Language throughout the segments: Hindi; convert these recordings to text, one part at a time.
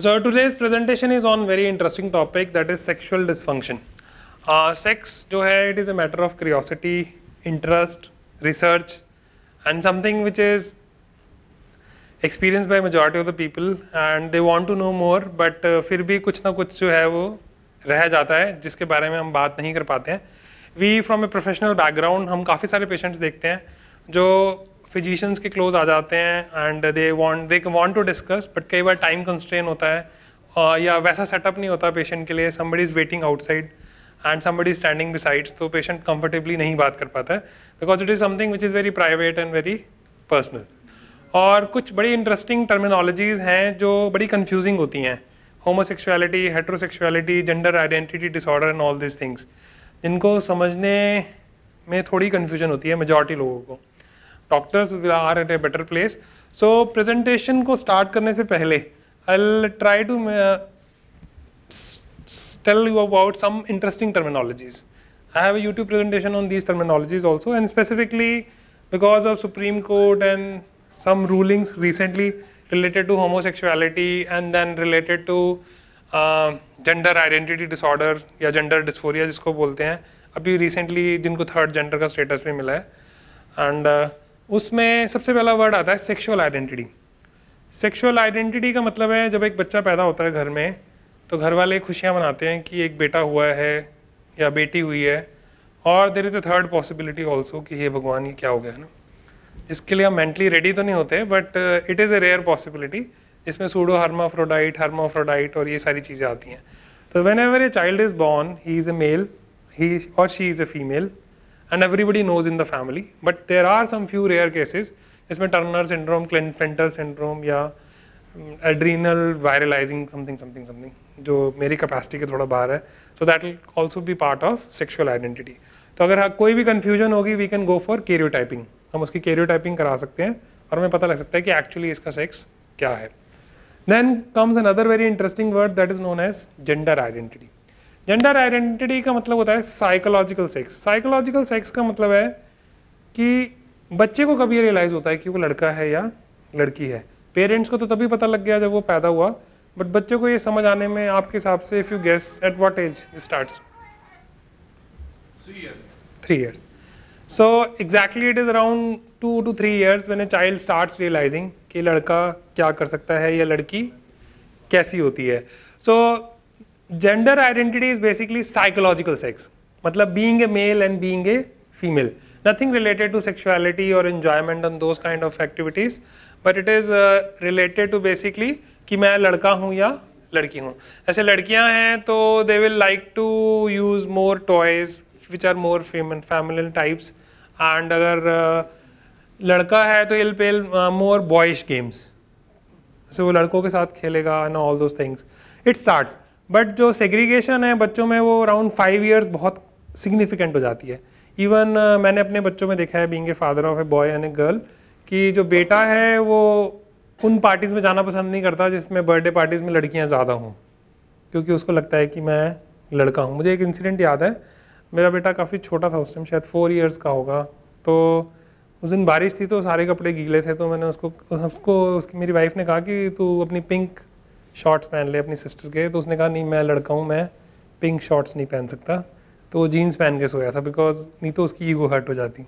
So today's presentation is on very interesting topic that is sexual dysfunction. Uh, sex jo hai it is a matter of curiosity, interest, research and something which is experienced by majority of the people and they want to know more but uh, फिर भी कुछ ना कुछ जो है वो रह जाता है जिसके बारे में हम बात नहीं कर पाते हैं we from a professional background हम काफ़ी सारे पेशेंट्स देखते हैं जो फिजिशियंस के क्लोज आ जाते हैं and they want they want to discuss but कई बार टाइम कंस्ट्रेन होता है uh, या वैसा सेटअप नहीं होता पेशेंट के लिए somebody is waiting outside and somebody standing besides तो पेशेंट कंफर्टेबली नहीं बात कर पाता है because it is something which is very private and very personal और कुछ बड़ी इंटरेस्टिंग टर्मिनोलॉजीज़ हैं जो बड़ी कन्फ्यूजिंग होती हैं homosexuality heterosexuality gender identity disorder and all this things जिनको समझने में थोड़ी कन्फ्यूजन होती है मेजॉरिटी लोगों को doctors are at a better place so presentation को स्टार्ट करने से पहले I try to tell you about some interesting terminologies I have YouTube presentation on these terminologies also and specifically because of supreme court and some rulings recently related to homosexuality and then related to gender identity disorder या जेंडर डिस्फोरिया जिसको बोलते हैं अभी रिसेंटली जिनको थर्ड जेंडर का स्टेटस भी मिला है एंड उसमें सबसे पहला वर्ड आता है सेक्सुअल आइडेंटिटी सेक्सुअल आइडेंटिटी का मतलब है जब एक बच्चा पैदा होता है घर में तो घर वाले खुशियाँ मनाते हैं कि एक बेटा हुआ है या बेटी हुई है और there is a third possibility also कि हे भगवान ये क्या हो गया है ना जिसके लिए हम मेंटली रेडी तो नहीं होते but it is a rare possibility जिसमें सूडो हार्माफ्रोडाइट हार्माफ्रोडाइट और ये सारी चीज़ें आती हैं तो whenever a child is born he is a male ही और she is a female and everybody knows in the family. But there are some few rare cases, जिसमें Turner syndrome, Klinefelter syndrome या adrenal viralizing something something something जो मेरी capacity के थोड़ा बाहर है so that will also be part of sexual identity. तो अगर हाँ कोई भी confusion होगी we can go for karyotyping. हम उसकी karyotyping करा सकते हैं और हमें पता लग सकता है कि actually इसका sex क्या है. Then comes another very interesting word that is known as gender identity. Gender identity का मतलब होता है साइकोलॉजिकल सेक्स साइकोलॉजिकल सेक्स का मतलब है कि बच्चे को कभी रियलाइज़ होता है कि वो लड़का है या लड़की है पेरेंट्स को तो तभी पता लग गया जब वो पैदा हुआ बट बच्चों को ये समझ आने में आपके हिसाब से if you guess at what age start three years so exactly it is around two to three years मैंने ए चाइल्ड स्टार्ट रियलाइजिंग कि लड़का क्या कर सकता है या लड़की कैसी होती है so so, gender identity is basically psychological sex मतलब being a male and being a female nothing related to sexuality और enjoyment on those kind of activities but it is related to basically कि मैं लड़का हूँ या लड़की हूँ ऐसे लड़कियाँ हैं तो they will like to use more toys which are more फेमन फैमिल टाइप्स एंड अगर uh, लड़का है तो इल पेल मोर बॉयश गेम्स जैसे वो लड़कों के साथ खेलेगा and all those things it starts but जो सेग्रीगेशन है बच्चों में वो अराउंड फाइव ईयर्स बहुत सिग्निफिकेंट हो जाती है इवन uh, मैंने अपने बच्चों में देखा है being a father of a boy and a girl कि जो बेटा है वो उन पार्टीज़ में जाना पसंद नहीं करता जिसमें बर्थडे पार्टीज़ में लड़कियाँ ज़्यादा हों क्योंकि उसको लगता है कि मैं लड़का हूँ मुझे एक इंसिडेंट याद है मेरा बेटा काफ़ी छोटा था उस टाइम शायद फोर ईयर्स का होगा तो उस दिन बारिश थी तो सारे कपड़े गीले थे तो मैंने उसको उसको उसकी मेरी वाइफ ने कहा कि तू अपनी पिंक शॉर्ट्स पहन ले अपनी सिस्टर के तो उसने कहा नहीं मैं लड़का हूँ मैं पिंक शॉर्ट्स नहीं पहन सकता तो वो जीन्स पहन के सोया था बिकॉज नहीं तो उसकी ईगो हर्ट हो जाती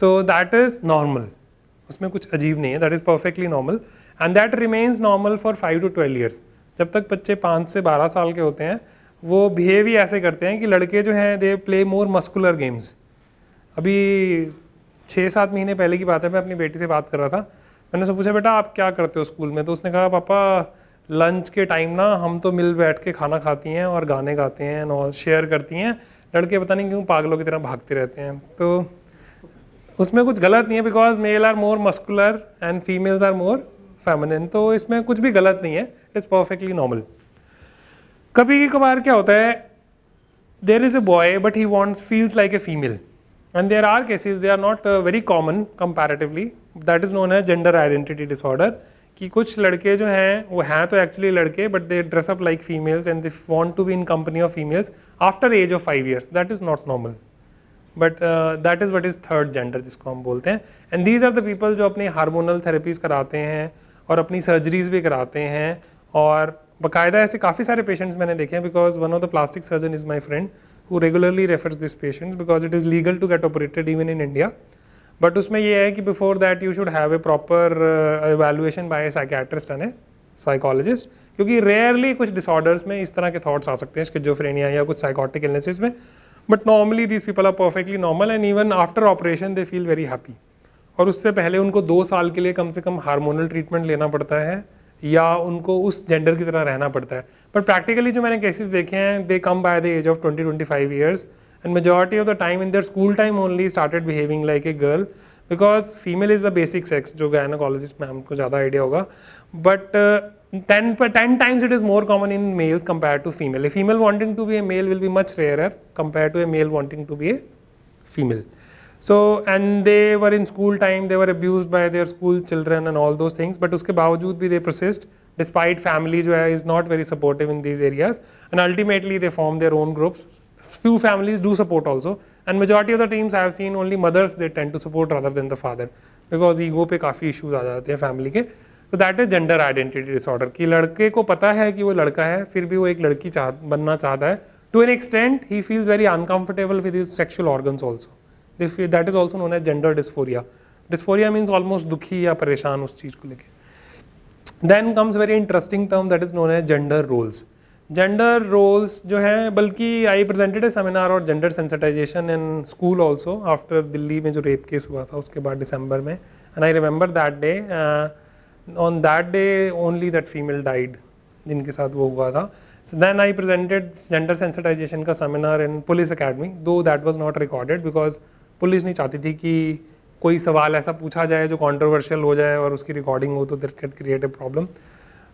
सो दैट इज़ नॉर्मल उसमें कुछ अजीब नहीं है that is perfectly normal and that remains normal for five to twelve years जब तक बच्चे पाँच से बारह साल के होते हैं वो बिहेव ही ऐसे करते हैं कि लड़के जो हैं they play more muscular games अभी छः सात महीने पहले की बात है मैं अपनी बेटी से बात कर रहा था मैंने उससे पूछा बेटा आप क्या करते हो स्कूल में तो उसने कहा पापा लंच के टाइम ना हम तो मिल बैठ के खाना खाती हैं और गाने गाते हैं और शेयर करती हैं लड़के पता नहीं क्यों पागलों की तरह भागते रहते हैं तो उसमें कुछ गलत नहीं है because male are more muscular and females are more feminine तो इसमें कुछ भी गलत नहीं है इट्स परफेक्टली नॉर्मल कभी कभार क्या होता है there is a boy but he wants feels like a female and there are cases they are not very common comparatively that is known है जेंडर आइडेंटिटी डिसऑर्डर कि कुछ लड़के जो हैं वो हैं तो एक्चुअली लड़के but they dress up like females and they want to be in company of females after age of five years that is not normal but that is what is third gender जिसको हम बोलते हैं and these are the people जो अपने हार्मोनल थेरेपीज़ कराते हैं और अपनी सर्जरीज भी कराते हैं और बाकायदा ऐसे काफ़ी सारे पेशेंट्स मैंने देखे हैं because one of the plastic surgeon is my friend who regularly refers this patient because it is legal to get operated even in India but उसमें ये है कि before that you should have a proper evaluation by psychiatrist and psychologist क्योंकि रेयरली कुछ डिसऑर्डर्स में इस तरह के थॉट्स आ सकते हैं स्किजोफ्रेनिया या कुछ साइकोटिक इलनेसेस में but normally these people are perfectly normal and even after operation they feel very happy और उससे पहले उनको दो साल के लिए कम से कम हार्मोनल ट्रीटमेंट लेना पड़ता है या उनको उस जेंडर की तरह रहना पड़ता है पर प्रैक्टिकली जो मैंने केसेस देखे हैं they come by the age of twenty twenty five years and majority of the time in their school time only started behaving like a girl because female is the basic sex जो gynecologist मैम jada ज़्यादा idea होगा but uh, 10 per 10 times it is more common in males compared to female a female wanting to be a male will be much rarer compared to a male wanting to be a female so and they were in school time they were abused by their school children and all those things but uske बावजूद bhi they persist despite family जो is not very supportive in these areas and ultimately they form their own groups few families do support also and majority of the teams I have seen only mothers they tend to support rather than the father because ego पे काफ़ी issues आ जाते हैं family के तो that is gender identity disorder कि लड़के को पता है कि वो लड़का है फिर भी वो एक लड़की चाह बनना चाहता है to an extent he feels very uncomfortable with his sexual organs also that is also known as gender dysphoria dysphoria means almost दुखी या परेशान उस चीज़ को लेकर then comes very interesting term that is known as gender roles gender roles जो हैं बल्कि आई प्रेजेंटेड ए सेमिनार और gender sensitization in school also after Delhi में जो रेप केस हुआ था उसके बाद दिसंबर में and I remember that day on that day only that female died जिनके साथ वो हुआ था then I presented gender sensitization का seminar in police academy though that was not recorded because police नहीं चाहती थी कि कोई सवाल ऐसा पूछा जाए जो कॉन्ट्रोवर्शियल हो जाए और उसकी रिकॉर्डिंग हो तो that can create a problem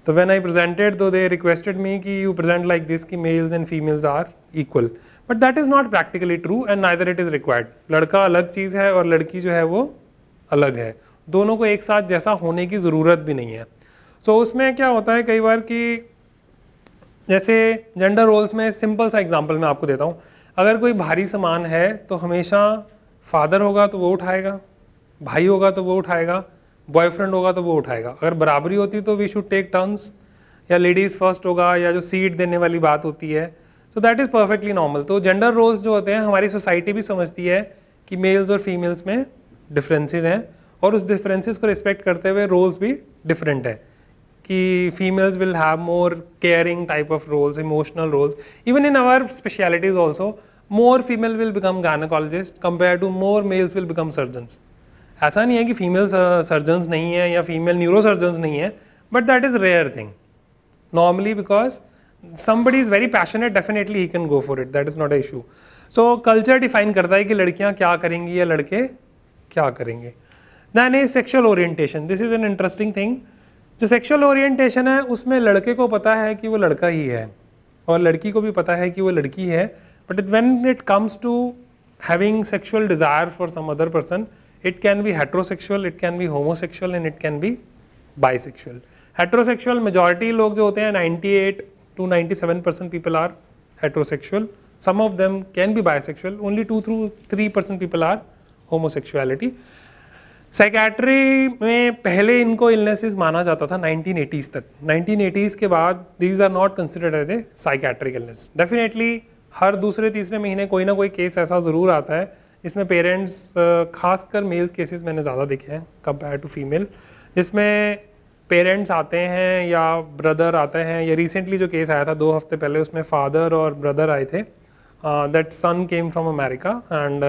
तो when I presented though they requested me कि यू प्रजेंट लाइक दिस कि males and females are equal but that is not practically true and neither it is required लड़का अलग चीज है और लड़की जो है वो अलग है दोनों को एक साथ जैसा होने की जरूरत भी नहीं है सो so, उसमें क्या होता है कई बार कि जैसे जेंडर रोल्स में सिंपल सा एग्जाम्पल मैं आपको देता हूँ अगर कोई भारी सामान है तो हमेशा फादर होगा तो वो उठाएगा भाई होगा तो वो उठाएगा बॉयफ्रेंड होगा तो वो उठाएगा अगर बराबरी होती तो वी शुड टेक टर्न्स या लेडीज़ फर्स्ट होगा या जो सीट देने वाली बात होती है so that is perfectly normal तो जेंडर रोल्स जो होते हैं हमारी सोसाइटी भी समझती है कि मेल्स और फीमेल्स में डिफरेंसेस हैं और उस डिफरेंसेस को रिस्पेक्ट करते हुए रोल्स भी डिफरेंट है कि females will have more caring type of roles emotional roles even in our specialities also more female will become gynaecologist compare to more males will become surgeons ऐसा नहीं है कि फीमेल सर्जन्स uh, नहीं है या फीमेल न्यूरो सर्जन्स नहीं है but that is rare thing normally because somebody is very passionate definitely he can go for it that is not a issue so culture define करता है कि लड़कियां क्या करेंगी या लड़के क्या करेंगे then is sexual orientation this is an interesting thing जो सेक्शुअल ओरिएंटेशन है उसमें लड़के को पता है कि वो लड़का ही है और लड़की को भी पता है कि वो लड़की है but it when it comes to having sexual desire for some other person it can be heterosexual it can be homosexual and it can be bisexual heterosexual majority लोग जो होते हैं ninety eight to ninety seven percent people are heterosexual some of them can be bisexual only two through three percent people are homosexuality psychiatry में पहले इनको इलनेसिस माना जाता था नाइनटीन एटीज तक नाइनटीन एटीज के बाद these are not considered as a psychiatric illness definitely हर दूसरे तीसरे महीने कोई ना कोई केस ऐसा ज़रूर आता है इसमें पेरेंट्स खासकर मेल्स केसेस मैंने ज़्यादा देखे हैं कंपेयर टू फीमेल जिसमें पेरेंट्स आते हैं या ब्रदर आते हैं या रिसेंटली जो केस आया था दो हफ्ते पहले उसमें फादर और ब्रदर आए थे that son came from America and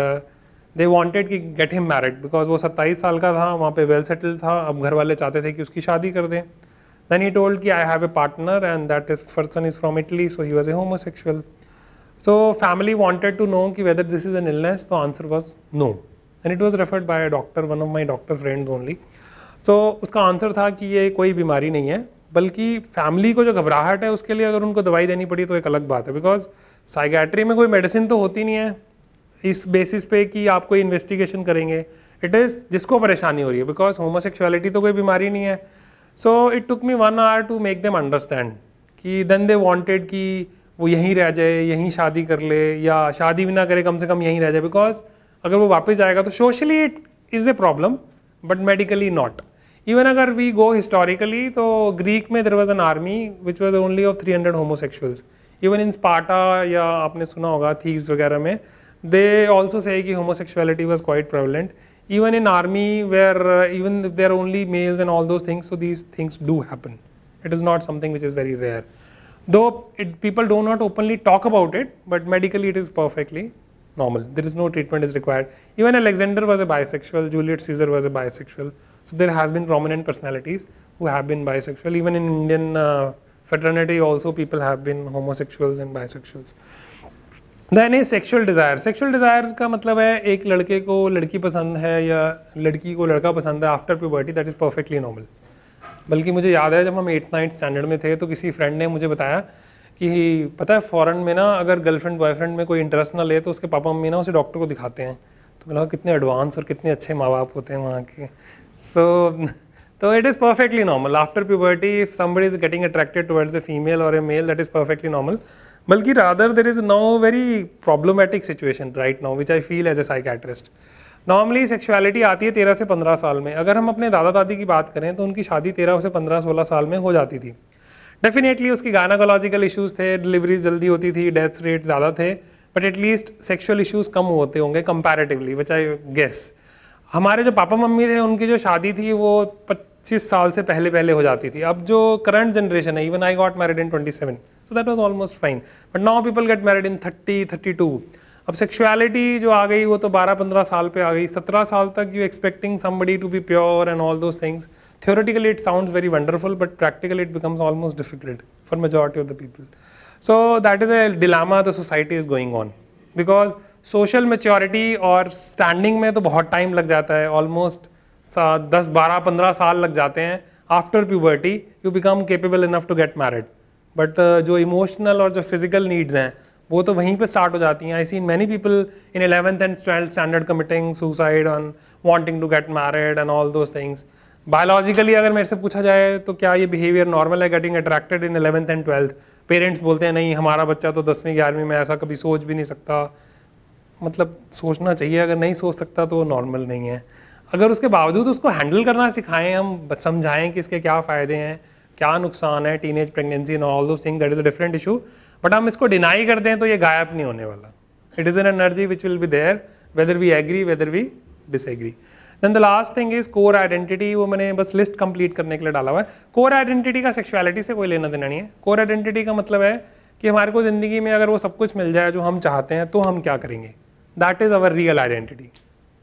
they wanted कि गेट हिम मैरिड बिकॉज वो सत्ताईस साल का था वहाँ पे वेल सेटल था अब घर वाले चाहते थे कि उसकी शादी कर दें देन ही टोल्ड कि I have a partner and that is person is from Italy so he was a homosexual So family wanted to know whether this is an illness. The तो answer was no. And it was referred by a doctor, one of my doctor friends only. So उसका आंसर था कि ये कोई बीमारी नहीं है बल्कि फैमिली को जो घबराहट है उसके लिए अगर उनको दवाई देनी पड़ी तो एक अलग बात है बिकॉज साइगैट्री में कोई मेडिसिन तो होती नहीं है इस बेसिस पे कि आप कोई इन्वेस्टिगेशन करेंगे इट इज़ जिसको परेशानी हो रही है बिकॉज होमोसेक्सुअलिटी तो कोई बीमारी नहीं है so it took me one hour to make them understand कि देन दे वॉन्टेड कि वो यहीं रह जाए यहीं शादी कर ले या शादी भी ना करे कम से कम यहीं रह जाए बिकॉज अगर वो वापस जाएगा तो socially it is a problem but medically not even अगर वी गो हिस्टोरिकली तो ग्रीक में there was an army which was only of three hundred homosexuals even in Sparta या आपने सुना होगा थीज वगैरह में दे ऑल्सो से कि homosexuality was quite prevalent even in army where even there only males and all and things so things things do happen it is not something which is very rare Though it, people do not openly talk about it, but medically it is perfectly normal. There is no treatment is required. Even Alexander was a bisexual, Julius Caesar was a bisexual. So there has been prominent personalities who have been bisexual. Even in Indian uh, fraternity also people have been homosexuals and bisexuals. Then is sexual desire sexual desire का मतलब है एक लड़के को लड़की पसंद है या लड़की को लड़का पसंद है after puberty that is perfectly normal बल्कि मुझे याद है जब हम एट नाइन्थ स्टैंडर्ड में थे तो किसी फ्रेंड ने मुझे बताया कि पता है फ़ॉरन में ना अगर गर्लफ्रेंड बॉयफ्रेंड में कोई इंटरेस्ट ना ले तो उसके पापा मम्मी ना उसे डॉक्टर को दिखाते हैं तो मैंने कितने एडवांस और कितने अच्छे माँ बाप होते हैं वहाँ के सो तो it is perfectly normal after puberty if somebody is getting attracted towards a female और a male that is perfectly normal बल्कि rather there is no very problematic situation right now which I feel as a psychiatrist normally sexuality आती है तेरह से पंद्रह साल में अगर हम अपने दादा दादी की बात करें तो उनकी शादी तेरह से पंद्रह सोलह साल में हो जाती थी डेफिनेटली उसकी गानाकोलॉजिकल इशूज़ थे डिलीवरीज जल्दी होती थी डेथ रेट ज़्यादा थे बट एटलीस्ट सेक्शुअल इशूज़ कम होते होंगे कंपेरेटिवली बच आई गेस हमारे जो पापा मम्मी थे उनकी जो शादी थी वो पच्चीस साल से पहले पहले हो जाती थी अब जो करंट जनरेशन है even I got married in seven so that was almost fine but now people get married in thirty thirty two अब सेक्शुअलिटी जो आ गई वो तो 12-15 साल पे आ गई 17 साल तक you expecting somebody to be pure and all those things theoretically it sound very wonderful but practically it becomes almost difficult for majority of the people so that is a dilemma the society is going on because social maturity और स्टैंडिंग में तो बहुत टाइम लग जाता है ऑलमोस्ट दस बारह पंद्रह साल लग जाते हैं after puberty you become capable enough to get married but जो इमोशनल और जो फिजिकल नीड्स हैं वो तो वहीं पे स्टार्ट हो जाती हैं I seen many people in eleventh and twelfth standard committing suicide on wanting to get married and all those things biologically अगर मेरे से पूछा जाए तो क्या ये बिहेवियर नॉर्मल है getting attracted in eleventh and twelfth parents बोलते हैं नहीं हमारा बच्चा तो दसवीं ग्यारहवीं में ऐसा कभी सोच भी नहीं सकता मतलब सोचना चाहिए अगर नहीं सोच सकता तो नॉर्मल नहीं है अगर उसके बावजूद उसको हैंडल करना सिखाएं हम समझाएं कि इसके क्या फ़ायदे हैं क्या नुकसान है teenage pregnancy and all those thing that is a different issue but हम इसको डिनाई करते हैं तो ये गायब नहीं होने वाला it is an energy which will be there whether we agree whether we disagree then the last thing is core identity वो मैंने बस लिस्ट कंप्लीट करने के लिए डाला हुआ है कोर आइडेंटिटी का सेक्शुअलिटी से कोई लेना देना नहीं है कोर आइडेंटिटी का मतलब है कि हमारे को ज़िंदगी में अगर वो सब कुछ मिल जाए जो हम चाहते हैं तो हम क्या करेंगे that is our real identity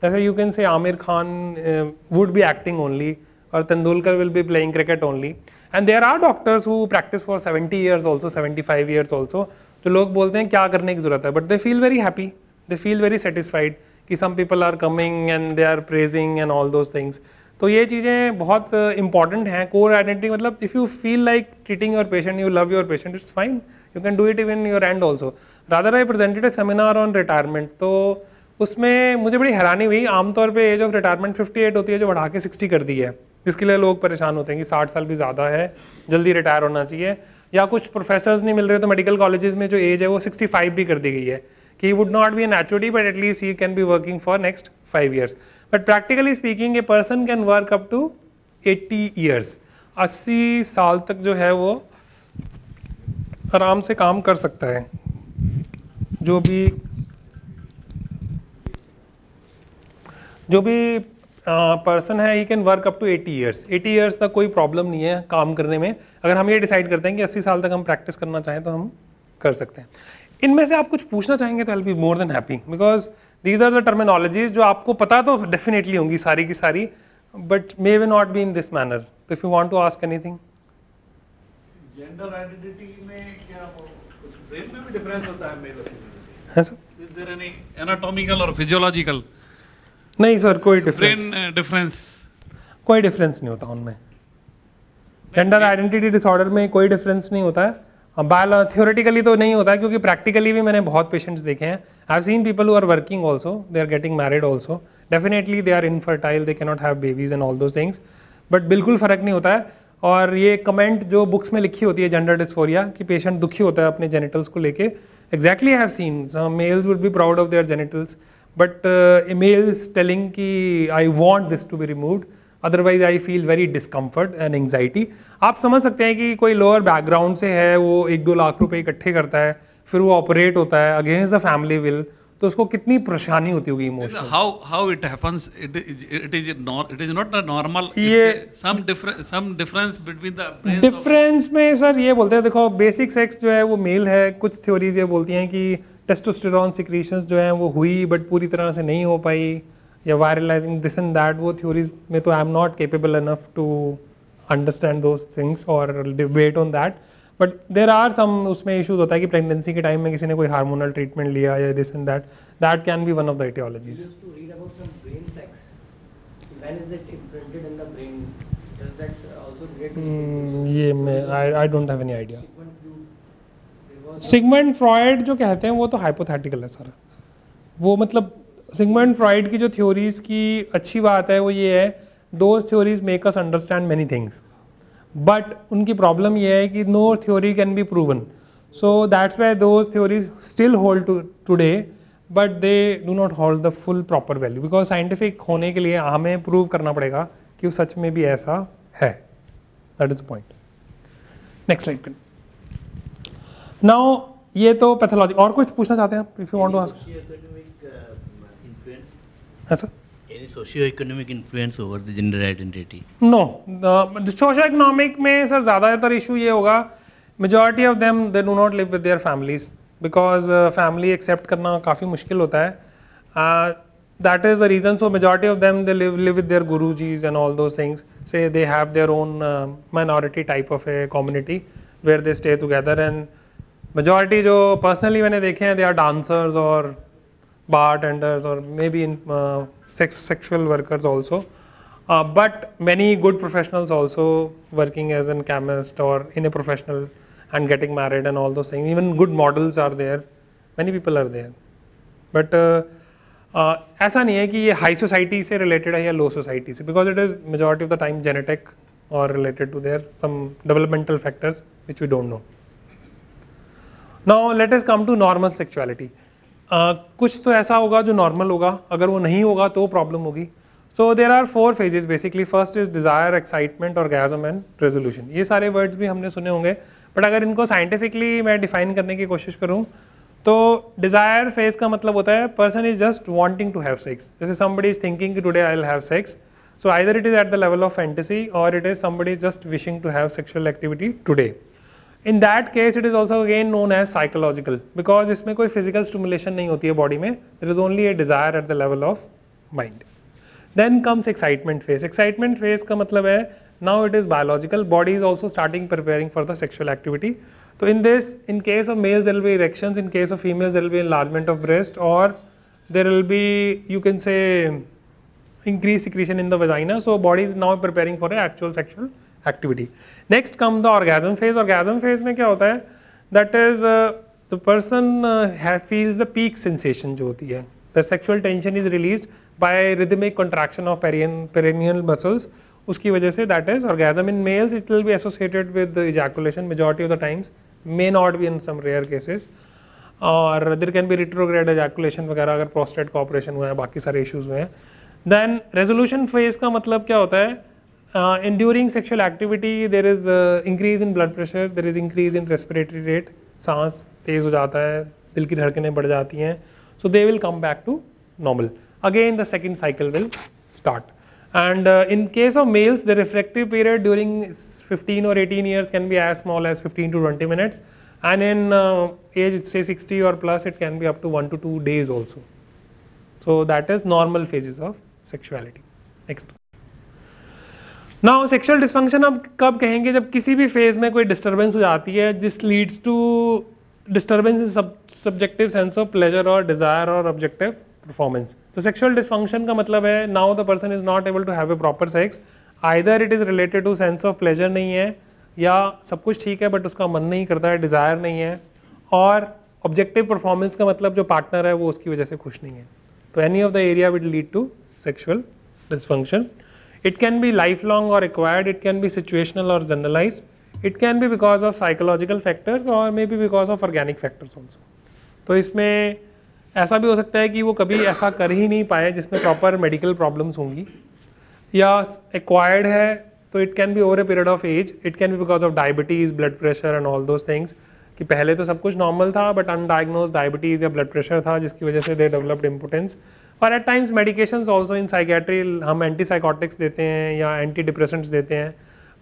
जैसे you can say Aamir Khan would be acting only और Tendulkar will be playing cricket only and there are doctors who practice for seventy years also seventy five years also तो लोग बोलते हैं क्या करने की जरूरत है but they feel very happy they feel very satisfied कि some people are coming and they are praising and all those things तो ये चीज़ें बहुत इंपॉर्टेंट हैं कोर आइडेंटिटी मतलब if you feel like treating your patient you love your patient it's fine you can do it even your and also rather I presented a seminar on retirement तो उसमें मुझे बड़ी हैरानी हुई आमतौर पर age of retirement fifty eight होती है जो बढ़ा के सिक्सटी कर दी है जिसके लिए लोग परेशान होते हैं कि साठ साल भी ज़्यादा है जल्दी रिटायर होना चाहिए या कुछ प्रोफेसर्स नहीं मिल रहे तो मेडिकल कॉलेजेस में जो एज है वो सिक्सटी फाइव भी कर दी गई है कि he would not be an HOD but at least he can be working for next five years but practically speaking a person can work up to eighty years अस्सी साल तक जो है वो आराम से काम कर सकता है जो भी जो भी पर्सन है he can work up to 80 years 80 years तक कोई प्रॉब्लम नहीं है काम करने में अगर हम ये डिसाइड करते हैं कि अस्सी साल तक हम प्रैक्टिस करना चाहें तो हम कर सकते हैं इनमें से आप कुछ पूछना चाहेंगे तो I be more than happy because these are the terminologies जो आपको पता तो डेफिनेटली होंगी सारी की सारी but may we not be in this manner तो if you want to ask anything gender identity में क्या ब्रेन में भी डिफरेंस होता है मेल और फीमेल है sir is there any anatomical और फिजियोलॉजिकल नहीं सर कोई डिफरेंस डिफरेंस uh, कोई डिफरेंस नहीं होता उनमें जेंडर आइडेंटिटी डिसऑर्डर में कोई डिफरेंस नहीं होता है बायो थियोरेटिकली uh, तो नहीं होता है क्योंकि प्रैक्टिकली भी मैंने बहुत पेशेंट्स देखे हैं I have seen people who are working also they are getting married also definitely they are infertile they cannot have babies and all those things but बिल्कुल फ़र्क नहीं होता है और ये कमेंट जो बुक्स में लिखी होती है जेंडर डिस्फोरिया कि पेशेंट दुखी होता है अपने जेनिटल्स को लेके exactly I have seen males would be proud of their genitals but uh, emails telling ki I want this to be removed otherwise I feel very discomfort and anxiety आप समझ सकते हैं कि कोई लोअर बैकग्राउंड से है वो एक दो लाख रुपए इकट्ठे करता है फिर वो ऑपरेट होता है अगेंस्ट द फैमिली विल तो उसको कितनी परेशानी होती होगी emotional how how it happens it it is it is not normal ये some difference some difference between the difference में सर ये बोलते हैं देखो बेसिक सेक्स जो है वो मेल है कुछ थ्योरीज ये बोलती हैं कि टेस्टोस्टेरॉन सिक्रीशंस जो हैं वो हुई बट पूरी तरह से नहीं हो पाई या वायरलाइजिंग दिस एंड दैट वो थ्योरीज में तो I am not capable enough to understand those things और debate on that but there are some उसमें इशूज होता है कि प्रेगनेंसी के टाइम में किसी ने कोई हार्मोनल ट्रीटमेंट लिया या this and that that can be one of the ideologies ये मैं I don't have any idea Sigmund Freud जो कहते हैं वो तो हाइपोथेटिकल है सर वो मतलब सिगमेंट फ्रॉयड की जो थ्योरीज की अच्छी बात है वो ये है those theories make us understand many things but उनकी प्रॉब्लम ये है कि no theory can be proven so that's why those theories still hold today but they do not hold the full proper value because scientific होने के लिए हमें प्रूव करना पड़ेगा कि वो सच में भी ऐसा है that is point next next now ये तो पैथोलॉजी और कुछ पूछना चाहते हैं if you want to ask socio economic में सर ज़्यादातर इशू ये होगा majority of them they do not live with their families because family except करना काफ़ी मुश्किल होता है that is the reason so majority of them they live live with their gurujis and all those things से they have their own minority type of a community where they stay together and majority जो पर्सनली मैंने देखे हैं दे आर डांसर्स और बार टेंडर्स और may be in sex sexual workers also but many good professionals also working as an chemist और in a professional and getting married and all those thing even good models are there many people are there but ऐसा नहीं है कि ये हाई सोसाइटी से रिलेटेड है या लो सोसाइटी से because it is majority of the time genetic और related to their some developmental factors which we don't know now let's come to normal sexuality कुछ तो ऐसा होगा जो नॉर्मल होगा अगर वो नहीं होगा तो प्रॉब्लम होगी so there are four phases basically first is desire excitement और गैजम एंड रेजोल्यूशन ये सारे वर्ड्स भी हमने सुने होंगे बट अगर इनको साइंटिफिकली मैं डिफाइन करने की कोशिश करूँ तो डिज़ायर फेज का मतलब होता है person is just wanting to have sex जैसे somebody is thinking today I have sex so either it is at the level of fantasy और it is somebody is just wishing to have sexual activity today in that case it is also again known as psychological because इसमें कोई फिजिकल स्टिमुलेशन नहीं होती है बॉडी में there is only a desire at the level of mind then comes excitement phase excitement phase का मतलब है now it is biological body is also starting preparing for the sexual activity तो in this in case of males there be erections in case of females there be enlargement of breast और there will be you can say increased secretion in the vagina. So body is now preparing for an actual sexual activity next come the orgasm phase orgasm phase में क्या होता है that is the person feels the peak sensation जो होती है the sexual tension is release by rhythmic contraction of perineal muscles उसकी वजह से that is orgasm in males it will be associated with ejaculation majority of the times may not be in some rare cases और there can be retrograde ejaculation वगैरह अगर प्रोस्टेट का ऑपरेशन हुआ है बाकी सारे इशूज हुए हैं देन रेजोल्यूशन फेज का मतलब क्या होता है Uh, and during sexual activity, there is uh, increase in blood pressure, there is increase in respiratory rate, सांस तेज हो जाता है दिल की धड़कनें बढ़ जाती हैं so they will come back to normal again the second cycle will And uh, in case of males, the refractive period during 15 or 18 years can be as small as 15 to 20 minutes. And in uh, age say 60 or plus, it can be up to 1 to 2 days also. So that is normal phases of sexuality. Next. ना सेक्सुअल डिस्फंक्शन आप कब कहेंगे जब किसी भी फेज में कोई डिस्टर्बेंस हो जाती है जिस leads to disturbance subjective sense of pleasure और डिजायर और ऑब्जेक्टिव परफॉर्मेंस तो सेक्सुअल डिस्फंक्शन का मतलब है now the person is not able to have a proper sex either it is related to sense of pleasure नहीं है या सब कुछ ठीक है बट उसका मन नहीं करता है डिज़ायर नहीं है और ऑब्जेक्टिव परफॉर्मेंस का मतलब जो पार्टनर है वो उसकी वजह से खुश नहीं है तो any of the area would lead to sexual dysfunction it can be lifelong और acquired it can be situational और generalize it can be because of psychological factors और may be because of organic factors also तो इसमें ऐसा भी हो सकता है कि वो कभी ऐसा कर ही नहीं पाए जिसमें प्रॉपर मेडिकल प्रॉब्लम्स होंगी या एक्वायर्ड है तो it can be over a period of age it can be because of diabetes blood pressure and all those things कि पहले तो सब कुछ नॉर्मल था बट अनडायग्नोज डायबिटीज़ या ब्लड प्रेशर था जिसकी वजह से दे डेवलप्ड इम्पोर्टेंस पर at times medication also in psychiatry हम एंटी साइकोटिक्स देते हैं या एंटी डिप्रेशन देते हैं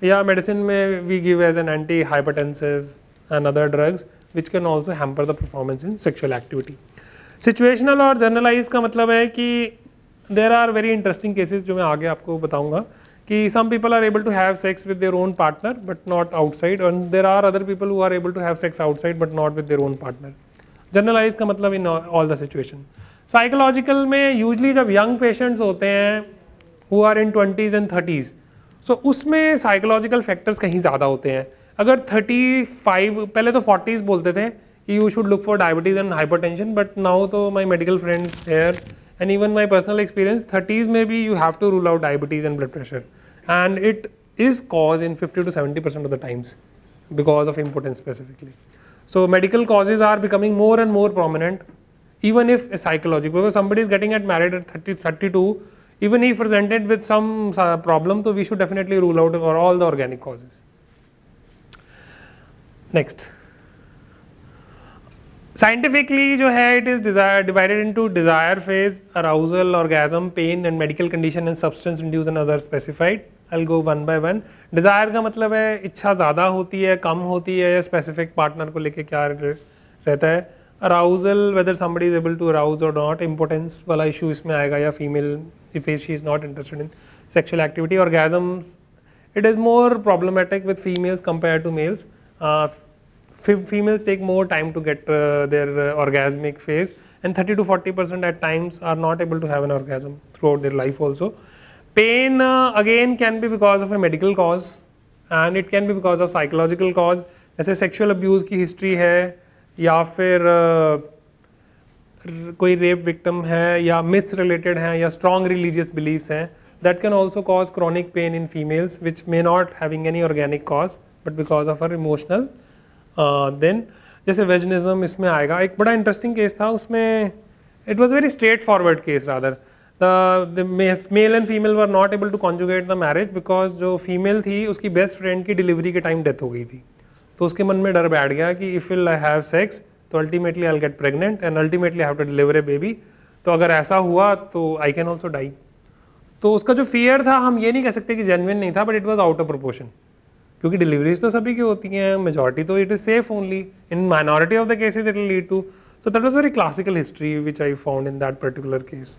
या मेडिसिन में we give as an anti hypertensive and other drugs which can also hamper the performance in sexual activity situational और जर्नलाइज का मतलब है कि there are very interesting cases जो मैं आगे आपको बताऊँगा कि some people are able to have sex with their own partner but not outside and there are other people who are able to have sex outside but not with their own partner generalized का मतलब in all the situation psychological में यूजली जब यंग पेशेंट्स होते हैं who are in twenties and thirties so उसमें साइकोलॉजिकल फैक्टर्स कहीं ज़्यादा होते हैं अगर थर्टी फाइव पहले तो फोर्टीज़ बोलते थे कि you should look for diabetes and hypertension but now तो my medical friends here and even my personal experience thirties में भी you have to rule out diabetes and blood pressure and it is cause in fifty to seventy percent of the times because of impotence specifically so medical causes are becoming more and more prominent even if psychological because somebody is getting at married at 30 32 even if presented with some uh, problem so we should definitely rule out for all the organic causes next scientifically जो है it is desire divided into desire phase arousal orgasm pain and medical condition and substance induced and other specified I go one by one desire का मतलब है इच्छा ज़्यादा होती है कम होती है या स्पेसिफिक पार्टनर को लेके क्या रहता है arousal whether somebody is able to arouse और नॉट इम्पोर्टेंस वाला इशू इसमें आएगा या female if she is not interested in sexual activity और orgasms it is more problematic with females compare to males females take more time to get their orgasmic phase and thirty to forty percent at times are not able to have an orgasm throughout their life also pain again can भी because of a medical cause and it can भी बिकॉज ऑफ साइकोलॉजिकल कॉज जैसे सेक्शुअल अब्यूज़ की हिस्ट्री है या फिर कोई रेप विक्टम है या मिथ्स रिलेटेड हैं या स्ट्रॉन्ग रिलीजियस बिलीव्स हैं that can also cause chronic pain in females which may not having any organic cause but because of uh emotional then जैसे वेजनिज्म इसमें आएगा एक बड़ा इंटरेस्टिंग केस था उसमें it was very straight forward case rather the male and female were not able to conjugate the marriage because जो फीमेल थी उसकी बेस्ट फ्रेंड की डिलीवरी के टाइम डेथ हो गई थी तो उसके मन में डर बैठ गया कि if will I have sex तो ultimately I get pregnant and ultimately have to deliver a baby तो अगर ऐसा हुआ तो आई कैन ऑल्सो डाई तो उसका जो फियर था हम ये नहीं कह सकते कि जेनविन नहीं था but it was out of proportion क्योंकि डिलीवरीज तो सभी की होती हैं मेजोरिटी तो it is safe only in minority of the cases it lead to so that was very classical history which I found in that particular case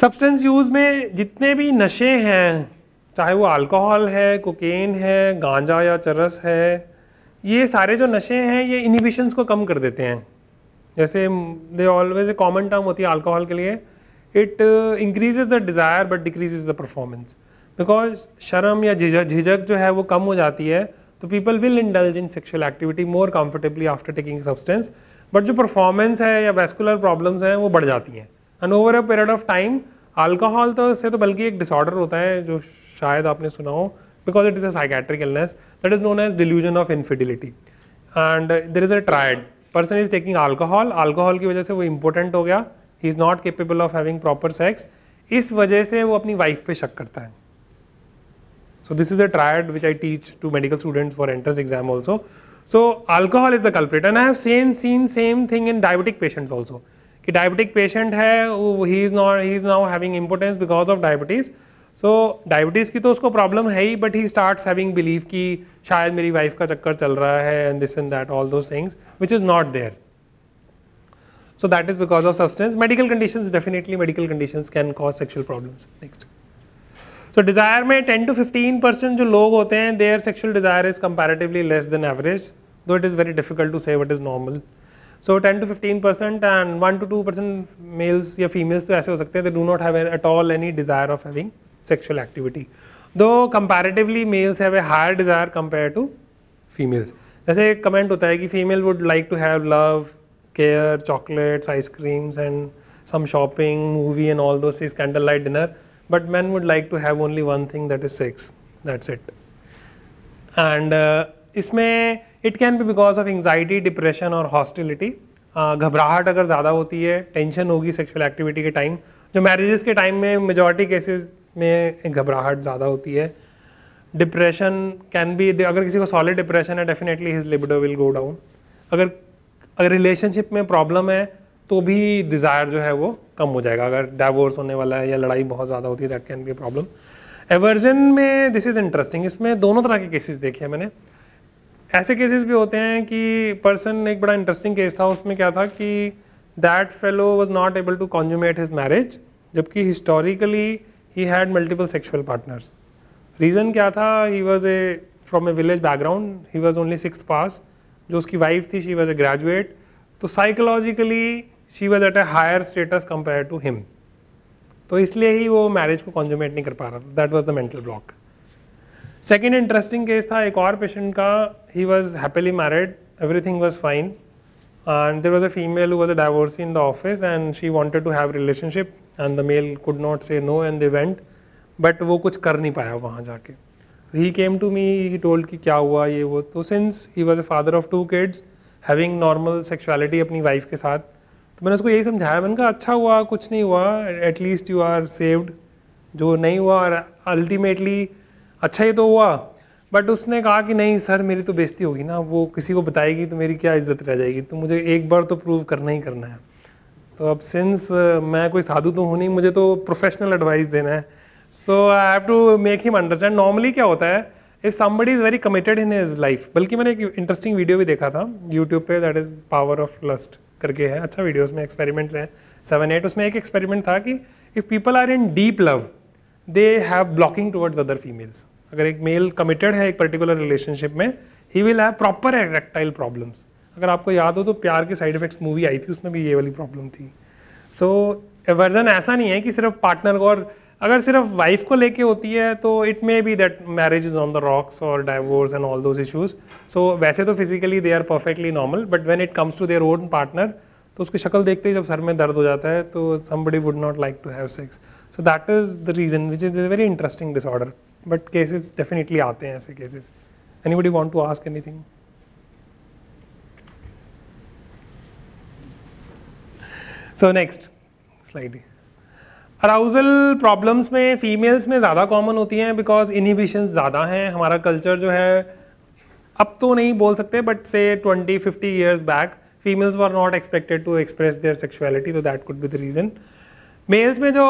substance use में जितने भी नशे हैं चाहे वो अल्कोहल है कोकेन है गांजा या चरस है ये सारे जो नशे हैं ये इनिबिशंस को कम कर देते हैं जैसे they always a common term होती है अल्कोहल के लिए it increases the desire but decreases the performance because शर्म या झिझक झिझक जो है वो कम हो जाती है तो people will indulge in sexual activity more comfortably after taking substance but जो परफॉर्मेंस है या वेस्कुलर प्रॉब्लम्स हैं वो बढ़ जाती हैं and over a period of time alcohol तो से तो बल्कि एक डिसऑर्डर होता है जो शायद आपने सुना हो because it is a psychiatric illness that is known as delusion of infidelity and there is a triad person is taking alcohol alcohol की वजह से वो इम्पोर्टेंट हो गया he is not capable of having proper sex इस वजह से वो अपनी वाइफ पे शक करता है so this is a triad which I teach to medical student for entrance exam also so alcohol is the culprit and I have same seen same thing in diabetic patients also कि डायबिटिक पेशेंट है he is not he is now having impotence because of diabetes so diabetes की तो उसको प्रॉब्लम है ही but he start having believe कि शायद मेरी वाइफ का चक्कर चल रहा है and this in that all those things which is not there so that is because of substance medical condition definitely medical condition can cause sexual problem next so desire में टेन टू फिफ्टीन परसेंट जो लोग होते हैं their sexual desire is comparatively then average though it is very difficult to say what is normal So 10 to 15 percent and 1 to 2 percent males या females तो ऐसे हो सकते they do not have at all any desire of having sexual activity. Though comparatively males have a higher desire compared to females. जैसे एक कमेंट होता है कि female would like to have love care chocolates ice creams and some shopping movie and all those is candle light dinner but man would like to have only one thing that is sex that's it and इसमें it can be because of anxiety depression और हॉस्टिलिटी घबराहट अगर ज़्यादा होती है टेंशन होगी सेक्सुअल एक्टिविटी के टाइम जो मैरिजेस के टाइम में मेजॉरिटी केसेस में घबराहट ज़्यादा होती है डिप्रेशन कैन बी अगर किसी को सॉलिड डिप्रेशन है definitely his libido will go down अगर अगर रिलेशनशिप में प्रॉब्लम है तो भी डिज़ायर जो है वो कम हो जाएगा अगर डाइवोर्स होने वाला है या लड़ाई बहुत ज़्यादा होती है that can be problem aversion में दिस इज़ इंटरेस्टिंग इसमें दोनों तरह के केसेस देखे हैं मैंने ऐसे केसेस भी होते हैं कि पर्सन एक बड़ा इंटरेस्टिंग केस था उसमें क्या था कि that fellow was not able to consummate his marriage जबकि historically he had multiple sexual partners reason क्या था he was a from a village background he was only six pass जो उसकी वाइफ थी शी वॉज ए ग्रेजुएट तो psychologically she was at a higher status compare to him तो इसलिए ही वो मैरिज को कॉन्जूमेट नहीं कर पा रहा था that was the mental block second interesting case था एक और पेशेंट का he was happily married everything was fine and there was a female was a divorce in the office and she wanted to have relationship and the male could not say no and the event but वो कुछ कर नहीं पाया वहाँ जाके ही came to me he told कि क्या हुआ ये वो तो since he was a father of two kids having normal sexuality अपनी वाइफ के साथ तो मैंने उसको यही समझाया मैंने कहा अच्छा हुआ कुछ नहीं हुआ एटलीस्ट यू आर सेव्ड जो नहीं हुआ और अल्टीमेटली अच्छा ही तो हुआ बट उसने कहा कि नहीं सर मेरी तो बेइज्जती होगी ना वो किसी को बताएगी तो मेरी क्या इज्जत रह जाएगी तो मुझे एक बार तो प्रूव करना ही करना है तो अब सिंस uh, मैं कोई साधु तो हूँ नहीं मुझे तो प्रोफेशनल एडवाइस देना है so I have to make him understand normally क्या होता है if somebody is very committed in his life बल्कि मैंने एक इंटरेस्टिंग वीडियो भी देखा था यूट्यूब पे that is power of lust करके है अच्छा वीडियो उसमें एक्सपेरिमेंट्स हैं सेवन एट उसमें एक एक्सपेरिमेंट था कि if people are in deep love they have blocking towards other females अगर एक मेल कमिटेड है एक पर्टिकुलर रिलेशनशिप में he will have proper erectile problems अगर आपको याद हो तो प्यार के साइड इफेक्ट्स मूवी आई थी उसमें भी ये वाली प्रॉब्लम थी सो so, एवर्जन ऐसा नहीं है कि सिर्फ पार्टनर को और अगर सिर्फ वाइफ को लेके होती है तो it may be that marriage is on the rocks और divorce and all those issues so वैसे तो physically they are perfectly normal but when it comes to their own partner तो उसकी शक्ल देखते ही जब सर में दर्द हो जाता है तो somebody would not like to have sex so that is the reason which is very interesting disorder but cases definitely आते हैं ऐसे cases body want to ask anything so next slide arousal problems में फीमेल्स में ज़्यादा कॉमन होती हैं बिकॉज इनहिबिशन ज़्यादा हैं हमारा कल्चर जो है अब तो नहीं बोल सकते but say 20 50 years back females were not expected to express their sexuality तो that could be the reason males में जो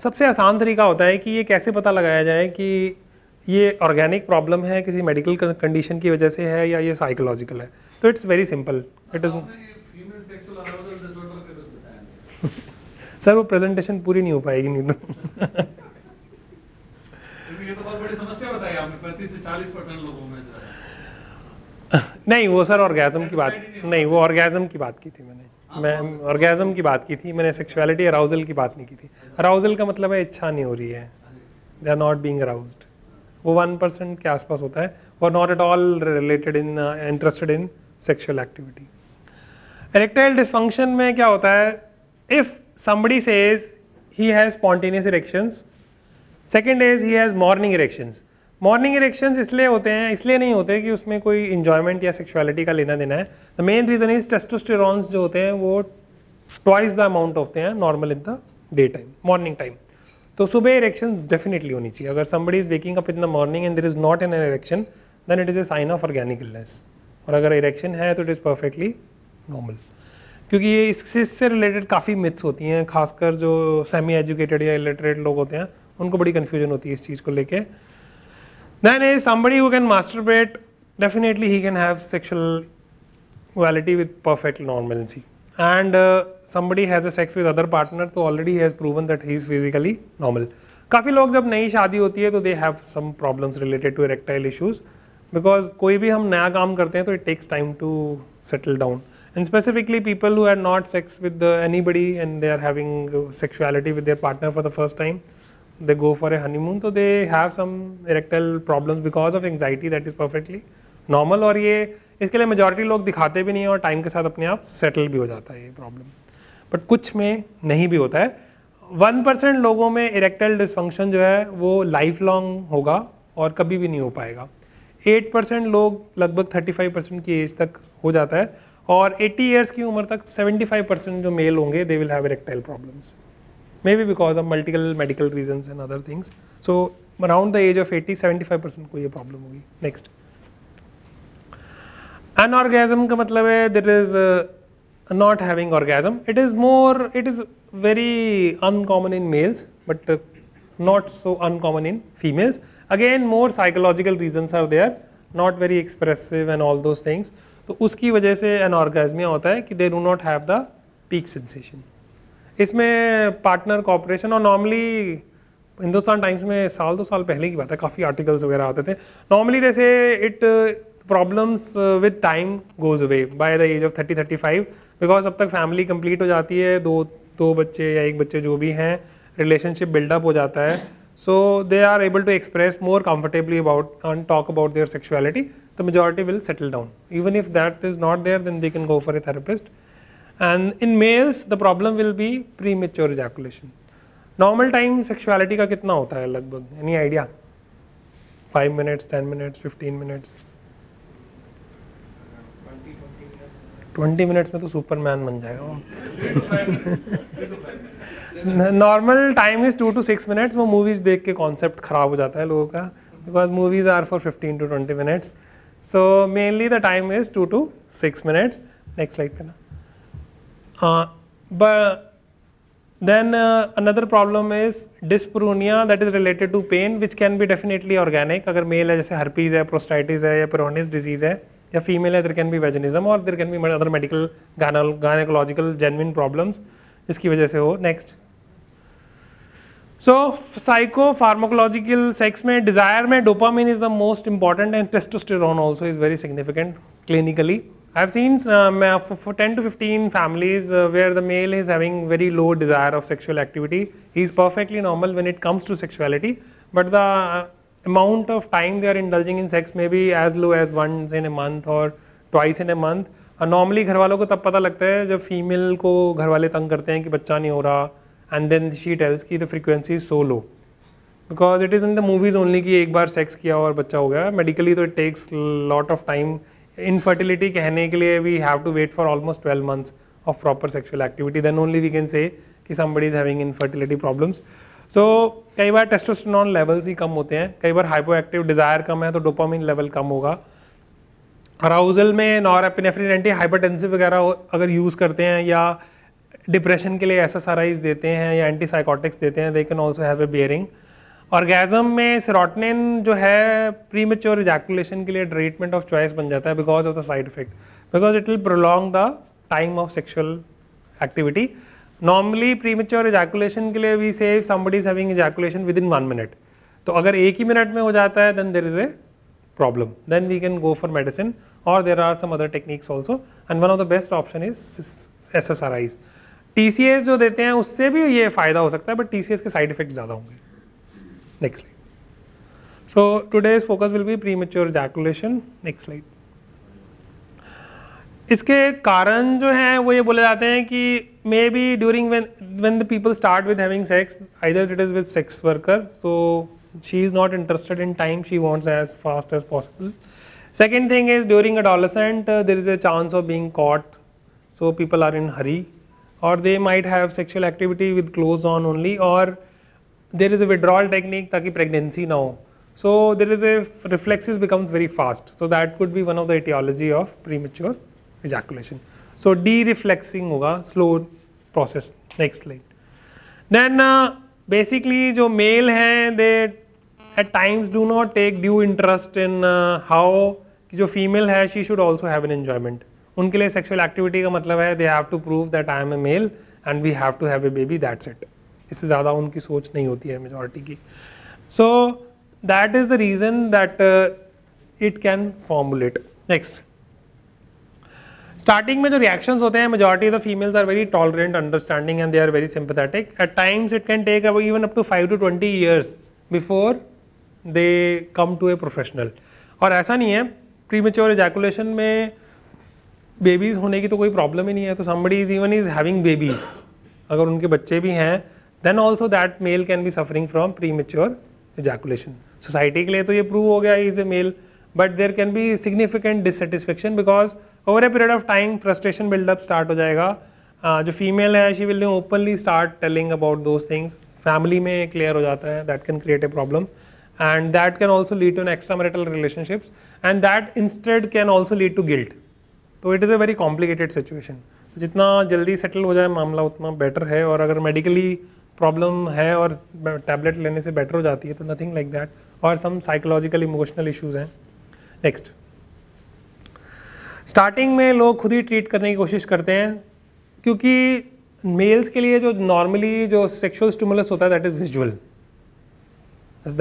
सबसे आसान तरीका होता है कि ये कैसे पता लगाया जाए कि ये ऑर्गेनिक प्रॉब्लम है किसी मेडिकल कंडीशन की वजह से है या ये साइकोलॉजिकल है तो it's very simple it is sir वो प्रेजेंटेशन पूरी नहीं हो पाएगी नहीं तो नहीं वो सर ऑर्गेजम की बात नहीं वो ऑर्गेजम की बात की थी मैंने मैं ऑर्गेजम की बात की थी मैंने सेक्सुअलिटी अराउजल की बात नहीं की थी अराउजल का मतलब है इच्छा नहीं हो रही है they are not being arouse वो वन परसेंट के आसपास होता है और not at all related in interested in sexual activity erectile dysfunction में क्या होता है if somebody says he has spontaneous erections second is he has morning erections morning erection इसलिए होते हैं इसलिए नहीं होते कि उसमें कोई इंजॉयमेंट या सेक्सुअलिटी का लेना देना है the main reason is testosterones जो होते हैं वो ट्वाइस द अमाउंट होते हैं normal in the day time morning time तो सुबह इरेक्शन डेफिनेटली होनी चाहिए अगर somebody is waking up in the morning and there is not an erection then it is a sign of organic illness और अगर इरेक्शन है तो इट इज़ परफेक्टली नॉर्मल क्योंकि ये इससे रिलेटेड काफ़ी मिथ्स होती हैं खासकर जो सेमी एजुकेटेड या इलिटरेट लोग होते हैं उनको बड़ी कन्फ्यूजन होती है इस चीज़ को लेके Then is somebody who can masturbate, definitely he can have sexual quality with perfect normalcy. And uh, somebody has a sex with other partner, so already he has proven that he is physically normal. काफ़ी लोग जब नई शादी होती है तो they have some problems related to erectile issues because कोई भी हम नया काम करते हैं तो it takes time to settle down and specifically people who have not sex with anybody and they are having sexuality with their partner for the first time they go for a honeymoon so तो they have some erectile problems because of anxiety that is perfectly normal और ये इसके लिए majority लोग दिखाते भी नहीं है और time के साथ अपने आप settle भी हो जाता है ये problem but कुछ में नहीं भी होता है वन परसेंट लोगों में इरेक्टाइल डिस्फंक्शन जो है वो लाइफ लॉन्ग होगा और कभी भी नहीं हो पाएगा एट परसेंट लोग लगभग थर्टी फाइव परसेंट की एज तक हो जाता है और एट्टी ईयर्स की उम्र तक सेवेंटी फाइव परसेंट जो मेल होंगे they will have erectile problems may be because of multiple medical reason and other things so around the age of eighty seventy five percent को यह प्रॉब्लम होगी नेक्स्ट अनऑर्गेजम का मतलब है there is not having orgasm it is more it is very uncommon in males but not so uncommon in females again more psychological reasons are there not very expressive and all those things तो उसकी वजह से एनऑर्गेजमिया होता है कि they do not have the peak sensation इसमें पार्टनर कॉपरेशन और नॉर्मली हिंदुस्तान टाइम्स में साल दो साल पहले की बात है काफ़ी आर्टिकल्स वगैरह आते थे नॉर्मली जैसे it problems with time goes away by the age of thirty thirty five because अब तक फैमिली कंप्लीट हो जाती है दो दो बच्चे या एक बच्चे जो भी हैं रिलेशनशिप बिल्डअप हो जाता है so they are able to express more comfortably about and talk about their sexuality the majority will settle down even if that is not there then they can go for a therapist and in males the problem will be premature ejaculation normal time sexuality का कितना होता है लगभग any idea five minutes ten minutes fifteen minutes twenty minutes में तो सुपरमैन बन जाएगा normal time is two to six minutes वो मूवीज देख के कॉन्सेप्ट खराब हो जाता है लोगों का because movies are for fifteen to twenty minutes so mainly the time is two to six minutes next slide पे ना but then uh, another problem is dyspareunia that is related to pain which can be definitely organic agar male hai jaise herpes hai prostatitis hai ya Peyronie's disease hai ya female hai there can be vaginism or there can be other medical gynecological genuine problems iski wajah se ho next so psychopharmacological sex में डिजायर में dopamine is the most important and testosterone also is very significant clinically I've seen some, uh, for, for 10 to 15 families uh, where the male is having very low desire of sexual activity. He's perfectly normal when it comes to sexuality, but the uh, amount of time they are indulging in sex may be as low as once in a month or twice in a month. Uh, normally, घर वालों को तब पता लगता है जब फीमेल को घर वाले तंग करते हैं कि बच्चा नहीं हो रहा एंड देन शी टेल्स की the frequency is so low because it is in the movies only कि एक बार सेक्स किया और बच्चा हो गया मेडिकली तो it takes lot of time infertility कहने के लिए we have to wait for almost twelve months of proper sexual activity then only we can say कि somebody is having infertility problems so कई बार टेस्टोस्टेरोन लेवल्स ही कम होते हैं कई बार हाइपो एक्टिव डिजायर कम है तो डोपामिन लेवल कम होगा अराउजल में नॉर एपिनेफ्रिन एंटी हाइपरटेंसिव वगैरह अगर यूज़ करते हैं या डिप्रेशन के लिए एस देते हैं या एंटीसाइकोटिक्स देते हैं they can also have a bearing orgasm में सिरोटनिन जो है प्री मेच्योर इजैकुलेशन के लिए ट्रीटमेंट ऑफ चॉइस बन जाता है because of the side effect because it will prolong the time of sexual activity normally premature ejaculation के लिए we save somebody having ejaculation within one minute तो अगर एक ही मिनट में हो जाता है then there is a problem then we can for medicine और there are some other techniques also and one of the best option is S S R eyes T C S जो देते हैं उससे भी ये फ़ायदा हो सकता है बट टी सी एस के साइड इफेक्ट ज़्यादा होंगे Next slide. So today's focus will be premature ejaculation. Next slide. इसके कारण जो हैं वो ये बोले जाते when the people start with having sex either it is with sex worker so she is not interested in time she wants as fast as possible second thing is during adolescent uh, there is a chance of being caught so people are in hurry or they might have sexual activity with clothes on only or there is a withdrawal technique taki pregnancy now. So there is a reflexes becomes very fast. So that could be one of the etiology of premature ejaculation. So de-reflexing होगा slow process. Next slide. Then uh, basically जो male हैं they at times do not take due interest in uh, how कि जो female है she should also have an enjoyment. उनके लिए sexual activity का मतलब है they have to prove that I am a male and we have to have a baby that's it. इससे ज़्यादा उनकी सोच नहीं होती है मेजोरिटी की so that is the reason that it can formulate next starting में जो रिएक्शन होते हैं majority of the females are very tolerant understanding and they are very sympathetic at times it can take अब even up to five to twenty years before they come to a professional और ऐसा नहीं है प्री मेच्योर एजैकुलेशन में बेबीज़ होने की तो कोई प्रॉब्लम ही नहीं है तो somebody is even is having babies अगर उनके बच्चे भी हैं then also that male can be suffering from premature ejaculation society के लिए तो ये प्रूव हो गया is a male but there can be significant dissatisfaction because over a period of time frustration buildup start हो जाएगा uh, जो फीमेल है she will openly start telling about those things family में क्लियर हो जाता है that can create a problem and that can also lead to an extramarital relationships and that instead can also lead to guilt तो it is a very complicated situation जितना जल्दी सेटल हो जाए मामला उतना बेटर है और अगर मेडिकली प्रॉब्लम है और टैबलेट लेने से बेटर हो जाती है तो नथिंग लाइक दैट और सम साइकोलॉजिकल इमोशनल इश्यूज हैं नेक्स्ट स्टार्टिंग में लोग खुद ही ट्रीट करने की कोशिश करते हैं क्योंकि मेल्स के लिए जो नॉर्मली जो सेक्शुअल स्टूमुलस होता है that is visual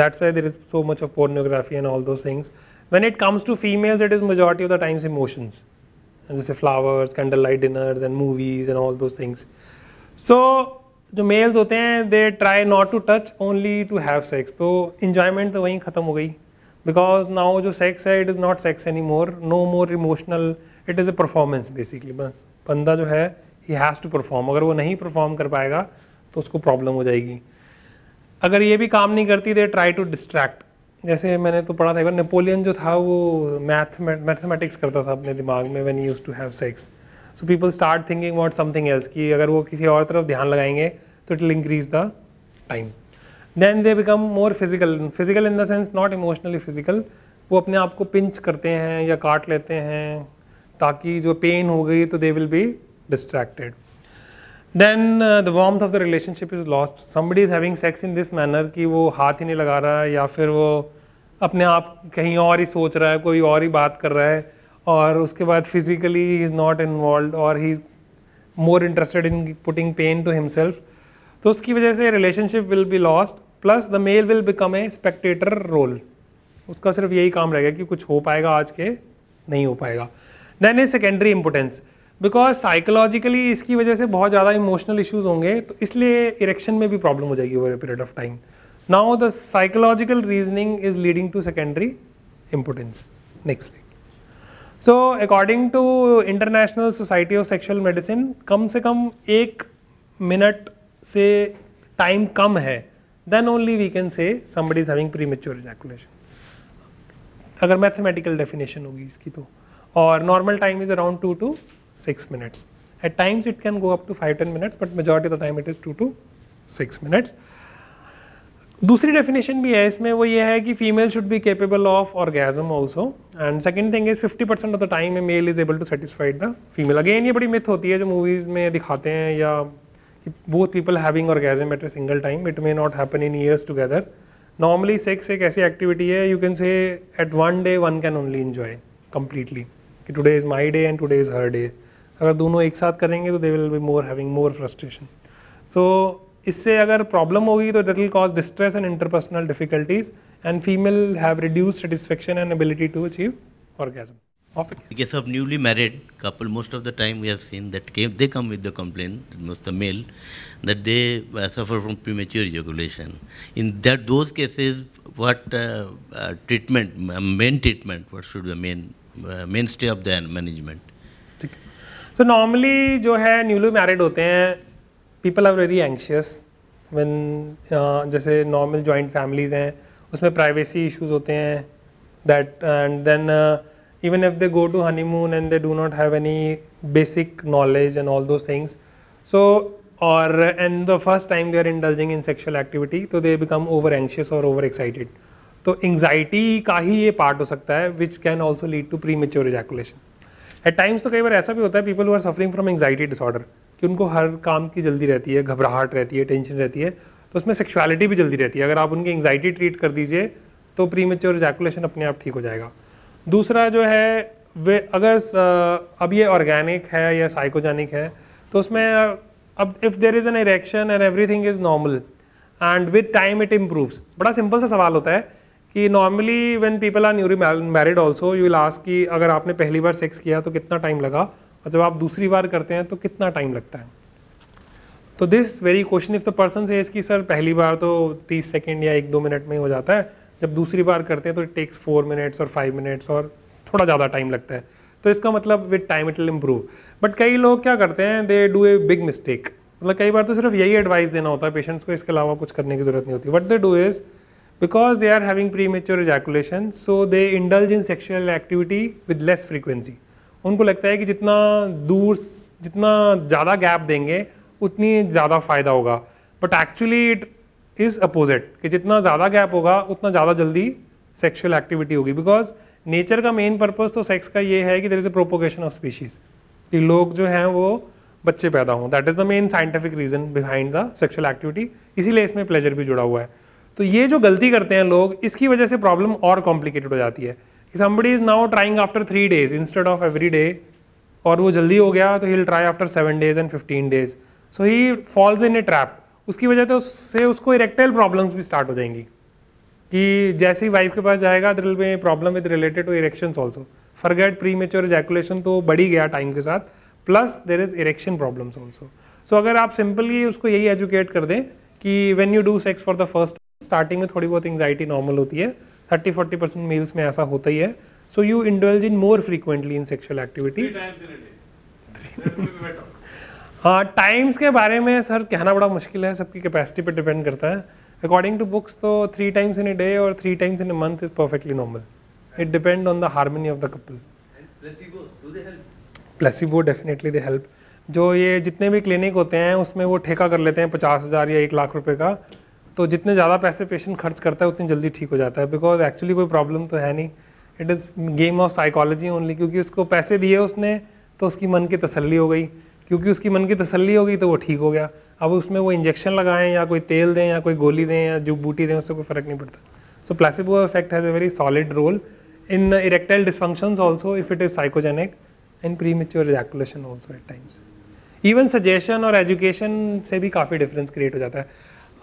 that's why there is so much of pornography and all those things when it comes to females it is majority of the times emotions जैसे flowers candle light dinners and movies and all those things so जो मेल्स होते हैं they try not to touch only to have sex तो इन्जॉयमेंट तो वहीं ख़त्म हो गई बिकॉज नाउ जो सेक्स है it is not sex any more no more emotional it is a performance basically बस बंदा जो है ही हैज़ टू परफॉर्म अगर वो नहीं परफॉर्म कर पाएगा तो उसको प्रॉब्लम हो जाएगी अगर ये भी काम नहीं करती दे ट्राई टू डिस्ट्रैक्ट जैसे मैंने तो पढ़ा था एक बार नेपोलियन जो था वो मैथ मैथमेटिक्स करता था अपने दिमाग में when use to have sex so people start thinking about something else कि अगर वो किसी और तरफ ध्यान लगाएंगे तो it will increase the time then they become more physical physical in the sense not emotionally physical वो अपने आप को पिंच करते हैं या काट लेते हैं ताकि जो पेन हो गई तो they will be distracted then the warmth of the relationship is lost somebody is having sex in this manner कि वो हाथ ही नहीं लगा रहा है या फिर वो अपने आप कहीं और ही सोच रहा है कोई और ही बात कर रहा है और उसके बाद physically he is not involve और he is more interested in putting pain to himself तो उसकी वजह से relationship will be lost plus the male will become a spectator role उसका सिर्फ यही काम रहेगा कि कुछ हो पाएगा आज के नहीं हो पाएगा then is secondary importance because psychologically इसकी वजह से बहुत ज़्यादा इमोशनल इश्यूज होंगे तो इसलिए इरेक्शन में भी प्रॉब्लम हो जाएगी over a period of time now the psychological reasoning is leading to secondary importance next so according to international society of sexual medicine कम से कम एक मिनट से टाइम कम है then only we can say somebody is having premature अगर मैथमेटिकल डेफिनेशन होगी इसकी तो और normal time is around two to six minutes at times it can go up to five ten minutes but majority of the time it is two to six minutes दूसरी डेफिनेशन भी है इसमें वो ये है कि female should be capable of orgasm also and second thing is 50 percent of the time में male is able to satisfied the female again ये बड़ी मिथ होती है जो मूवीज में दिखाते हैं या both people having orgasm at a single time it may not happen in years together normally sex एक ऐसी एक्टिविटी है you can say at one day one can only enjoy completely कि today is my day and today is her day अगर दोनों एक साथ करेंगे तो they will be more having more frustration so इससे अगर प्रॉब्लम होगी तो that will cause distress and interpersonal difficulties and female have reduce satisfaction and ability to achieve orgasm. Often. Because of newly married couple, most of the time we have seen that came, they come with the complaint, most the male, that they uh, suffer from premature ejaculation. In that those cases, what uh, uh, treatment, main treatment, what should be the main mainstay of the management? So normally जो है newly married होते हैं people are very anxious one जैसे नॉर्मल जॉइंट फैमिलीज हैं उसमें प्राइवेसी इशूज़ होते हैं that and then even if they go to honeymoon and they do not have any basic knowledge and all those things so और and the first time they are indulging in sexual activity तो दे बिकम ओवर एंशियस और ओवर एक्साइटेड तो एंगजाइटी का ही ये पार्ट हो सकता है विच can also lead to premature ejaculation at times तो कई बार ऐसा भी होता है people who are suffering from anxiety disorder कि उनको हर काम की जल्दी रहती है घबराहट रहती है टेंशन रहती है तो उसमें सेक्सुअलिटी भी जल्दी रहती है अगर आप उनकी एंगजाइटी ट्रीट कर दीजिए तो प्री मेच्योर जैकुलेशन अपने आप ठीक हो जाएगा दूसरा जो है वे अगर अब ये ऑर्गेनिक है या साइकोजेनिक है तो उसमें अब if there is an erection and everything is normal and with time it improves बड़ा सिंपल सा सवाल होता है कि normally when people are newly married also you will ask कि अगर आपने पहली बार सेक्स किया तो कितना टाइम लगा और जब आप दूसरी बार करते हैं तो कितना टाइम लगता है तो this very question if the person से इसकी सर पहली बार तो तीस सेकेंड या एक दो मिनट में ही हो जाता है जब दूसरी बार करते हैं तो इट टेक्स फोर मिनट्स और फाइव मिनट्स और थोड़ा ज़्यादा टाइम लगता है तो इसका मतलब with time it will improve but कई लोग क्या करते हैं they do a big mistake मतलब कई बार तो सिर्फ यही एडवाइस देना होता है पेशेंट्स को इसके अलावा कुछ करने की जरूरत नहीं होती what they do is they are having premature ejaculation so they indulge in sexual activity with less frequency उनको लगता है कि जितना दूर जितना ज़्यादा गैप देंगे उतनी ज़्यादा फ़ायदा होगा but actually it is opposite कि जितना ज़्यादा गैप होगा उतना ज़्यादा जल्दी सेक्शुअल एक्टिविटी होगी बिकॉज नेचर का मेन पर्पज़ तो सेक्स का ये है कि there is a propagation of species कि लोग जो हैं वो बच्चे पैदा हों that is the main scientific reason behind the sexual activity इसीलिए इसमें प्लेजर भी जुड़ा हुआ है तो ये जो गलती करते हैं लोग इसकी वजह से प्रॉब्लम और कॉम्प्लिकेटेड हो जाती है somebody is now trying after three days instead of every day और वो जल्दी हो गया तो he try after seven days and fifteen days so he falls in a trap उसकी वजह तो से उसको इरेक्टाइल प्रॉब्लम्स भी स्टार्ट हो जाएंगी कि जैसे ही वाइफ के पास जाएगा there will be problem with related to erection also forget premature ejaculation तो बढ़ ही गया टाइम के साथ plus there is erection problems also so अगर आप सिंपली उसको यही एजुकेट कर दें कि when you do sex for the first starting में थोड़ी बहुत एंगजाइटी नॉर्मल होती है थर्टी फोर्टी परसेंट मेल्स में ऐसा होता ही है so you indulge in more frequently in sexual activity हाँ टाइम्स के बारे में सर कहना बड़ा मुश्किल है सबकी कैपेसिटी पे डिपेंड करता है अकॉर्डिंग टू बुक्स तो three times in a day और three times in a month is perfectly normal it depend on the harmony of the couple placebo definitely they help जो ये जितने भी क्लिनिक होते हैं उसमें वो ठेका कर लेते हैं पचास हज़ार या एक लाख रुपए का तो जितने ज़्यादा पैसे पेशेंट खर्च करता है उतनी जल्दी ठीक हो जाता है बिकॉज एक्चुअली कोई प्रॉब्लम तो है नहीं it is game of psychology only क्योंकि उसको पैसे दिए उसने तो उसकी मन की तसल्ली हो गई क्योंकि उसकी मन की तसल्ली हो गई तो वो ठीक हो गया अब उसमें वो इंजेक्शन लगाएं या कोई तेल दें या कोई गोली दें या जो बूटी दें उससे कोई फ़र्क नहीं पड़ता so placebo effect has a very solid role erectile erectile also if it is psychogenic psychogenic premature ejaculation also at times even suggestion और एजुकेशन से भी काफ़ी डिफरेंस क्रिएट हो जाता है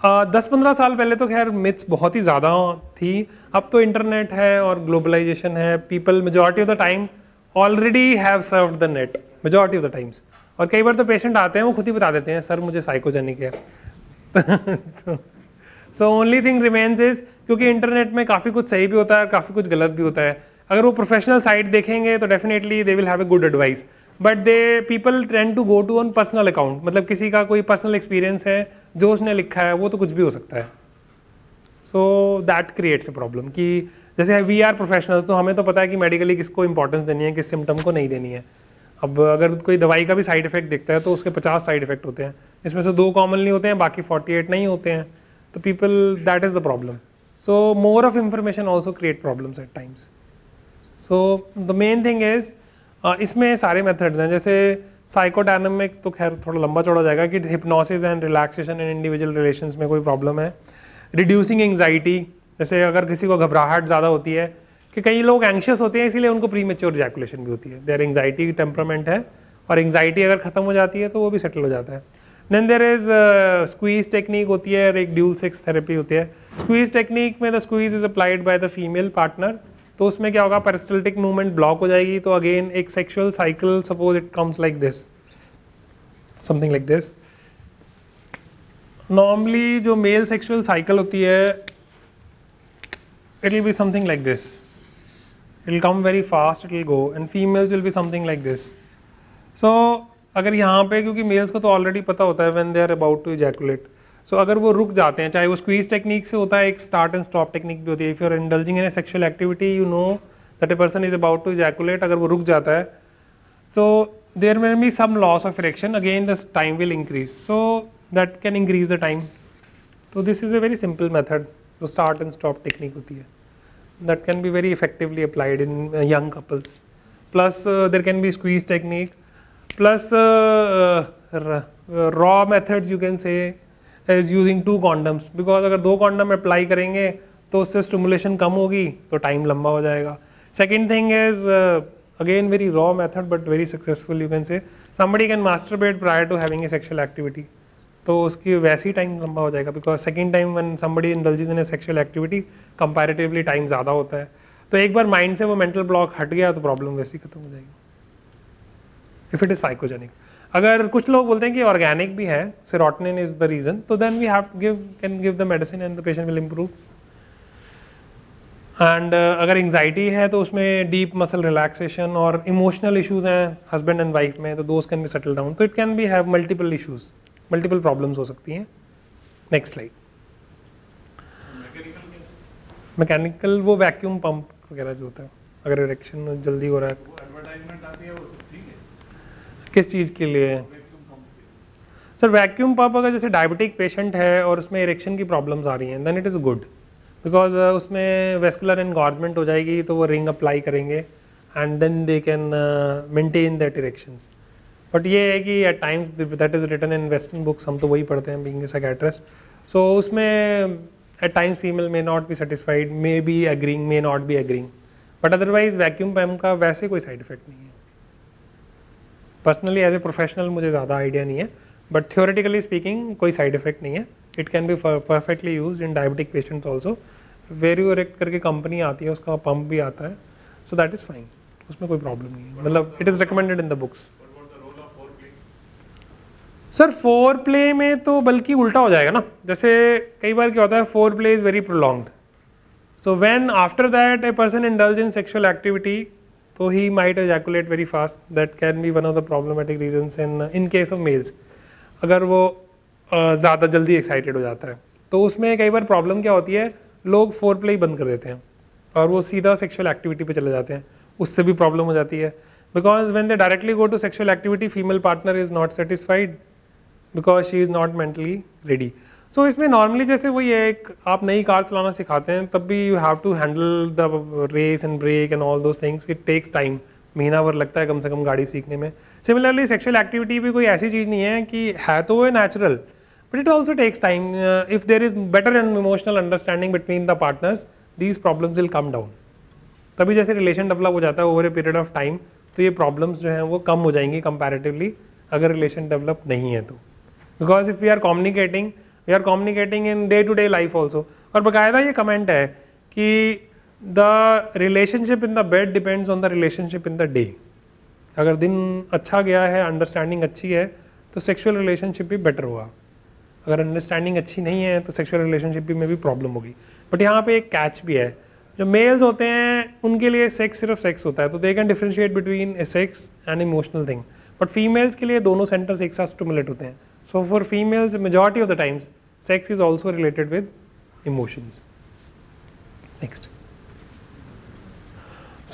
दस पंद्रह साल पहले तो खैर मिथ्स बहुत ही ज़्यादा थी अब तो इंटरनेट है और ग्लोबलाइजेशन है people majority of the time already have surf the net majority of the times और कई बार तो पेशेंट आते हैं वो खुद ही बता देते हैं सर मुझे साइकोजेनिक है so only thing remains is क्योंकि इंटरनेट में काफ़ी कुछ सही भी होता है काफ़ी कुछ गलत भी होता है अगर वो प्रोफेशनल साइट देखेंगे तो definitely they will have a good advice but the people tend to go to on personal account मतलब किसी का कोई पर्सनल एक्सपीरियंस है जो उसने लिखा है वो तो कुछ भी हो सकता है so that creates a problem कि जैसे वी आर प्रोफेशनल्स तो हमें तो पता है कि मेडिकली किसको इंपॉर्टेंस देनी है किस सिम्टम को नहीं देनी है अब अगर कोई दवाई का भी साइड इफेक्ट दिखता है तो उसके पचास साइड इफेक्ट होते हैं इसमें से दो कॉमनली होते हैं बाकी फोर्टी एट नहीं होते हैं तो people that is the problem so more of information also create problems at times so the main thing is इसमें सारे मेथड्स हैं जैसे साइकोडायनमिक तो खैर थोड़ा लंबा चौड़ा जाएगा कि hypnosis and relaxation in individual relation में कोई प्रॉब्लम है रिड्यूसिंग एंगजाइटी जैसे अगर किसी को घबराहट ज़्यादा होती है कि कई लोग एंशियस होते हैं इसीलिए उनको प्री मेच्योर जैकुलेशन भी होती है देर एंगजाइटी टेम्परामेंट है और एंगजाइटी अगर ख़त्म हो जाती है तो वो भी सेटल हो जाता है then there is squeeze technique होती है और एक ड्यूल सेक्स थेरेपी होती है स्क्वीज टेक्निक में the squeeze is applied by the female partner तो उसमें क्या होगा पेरिस्टल्टिक मूवमेंट ब्लॉक हो जाएगी तो अगेन एक sexual cycle suppose it comes like this something like this normally जो मेल सेक्सुअल साइकिल होती है it will be something like this it will come very fast it will go and females will be something like this so अगर यहाँ पे क्योंकि मेल्स को तो ऑलरेडी पता होता है when they are about to ejaculate so so, अगर वो रुक जाते हैं चाहे वो स्क्वीज टेक्निक से होता है एक स्टार्ट एंड स्टॉप टेक्निक भी होती है if you are indulging in sexual activity you know that a person is about to ejaculate अगर वो रुक जाता है so there may be some loss of erection again the time will increase so that can increase the time तो this is a very simple method जो स्टार्ट एंड स्टॉप टेक्निक होती है that can be very effectively applied in young couples plus there can B squeeze technique plus raw methods you can say is using two condoms because अगर दो कॉन्डम अप्लाई करेंगे तो उससे स्टमुलेशन कम होगी तो टाइम लंबा हो जाएगा second thing is again very raw method but very successful you can say somebody can masturbate prior to having a sexual activity तो उसकी वैसे ही टाइम लंबा हो जाएगा because second time when somebody indulges in sexual activity comparatively time ज़्यादा होता है तो एक बार माइंड से वो मेंटल ब्लॉक हट गया तो प्रॉब्लम वैसी खत्म हो जाएगी इफ़ इट इज़ साइकोजेनिक अगर कुछ लोग बोलते हैं कि ऑर्गेनिक भी है सिरोटनिन इज द रीजन तो then we have give can give the medicine and the patient will improve and अगर एंगजाइटी है तो उसमें डीप मसल रिलैक्सेशन और इमोशनल इशूज हैं हस्बैंड एंड वाइफ में तो those can be settle down तो it can be have multiple issues multiple problems हो सकती हैं नेक्स्ट स्लाइड मैकेनिकल वो वैक्यूम पंप वगैरह जो होता है अगर इरेक्शन जल्दी हो रहा है किस चीज़ के लिए सर वैक्यूम पम्प अगर जैसे डायबिटिक पेशेंट है और उसमें इरेक्शन की प्रॉब्लम्स आ रही हैं then it is good because उसमें वेस्कुलर एनगॉर्जमेंट हो जाएगी तो वो रिंग अप्लाई करेंगे and then they can maintain that erection but ये है कि at times that is written in western books हम तो वही पढ़ते हैं बींग सकेट्रेस सो उसमें at times female may not be satisfied may be agreeing may not be agreeing but otherwise vacuum pump का वैसे कोई साइड इफेक्ट नहीं है पर्सनली एज ए प्रोफेशनल मुझे ज़्यादा आइडिया नहीं है बट थियोरेटिकली स्पीकिंग कोई साइड इफेक्ट नहीं है it can be perfectly use in diabetic patients also रेक्ट करके कंपनी आती है उसका पंप भी आता है सो दैट इज़ फाइन उसमें कोई प्रॉब्लम नहीं है मतलब it is recommended in the books sir foreplay में तो बल्कि उल्टा हो जाएगा ना जैसे कई बार क्या होता है foreplay is very prolonged so when after that a person indulge in sexual activity तो he might ejaculate very fast that can be one of the problematic reason in in case of males अगर वो ज़्यादा जल्दी एक्साइटेड हो जाता है तो उसमें कई बार प्रॉब्लम क्या होती है लोग फोर प्ले बंद कर देते हैं और वो सीधा सेक्सुअल एक्टिविटी पे चले जाते हैं उससे भी प्रॉब्लम हो जाती है because when they directly go to sexual activity female partner is not satisfied because she is not mentally ready so इसमें नॉर्मली जैसे वही है एक आप नई कार चलाना सिखाते हैं तब भी you have to handle the race and brake and all those things it takes time महीना भर लगता है कम से कम गाड़ी सीखने में सिमिलरली सेक्शुअल एक्टिविटी भी कोई ऐसी चीज़ नहीं है कि है तो वो natural but it also takes time if there is better and emotional understanding between the partners these problems will come down तभी जैसे रिलेशन डेवलप हो जाता है over a period of time तो ये प्रॉब्लम्स जो हैं वो कम हो जाएंगी कंपेरेटिवली अगर रिलेशन डेवलप नहीं है तो because if we are communicating we are communicating in day to day life also और बाकायदा ये कमेंट है कि the relationship in the bed depends on the relationship in the day अगर दिन अच्छा गया है अंडरस्टैंडिंग अच्छी है तो सेक्सुअल रिलेशनशिप भी बेटर हुआ अगर अंडरस्टैंडिंग अच्छी नहीं है तो सेक्सुअल रिलेशनशिप भी में भी प्रॉब्लम होगी बट यहाँ पे एक कैच भी है जो मेल्स होते हैं उनके लिए सेक्स सिर्फ सेक्स होता है तो they can differentiate between a sex and emotional thing but females के लिए दोनों सेंटर्स एक साथ स्टमुलेट होते हैं So for females, majority of the times, sex is also related with emotions. Next.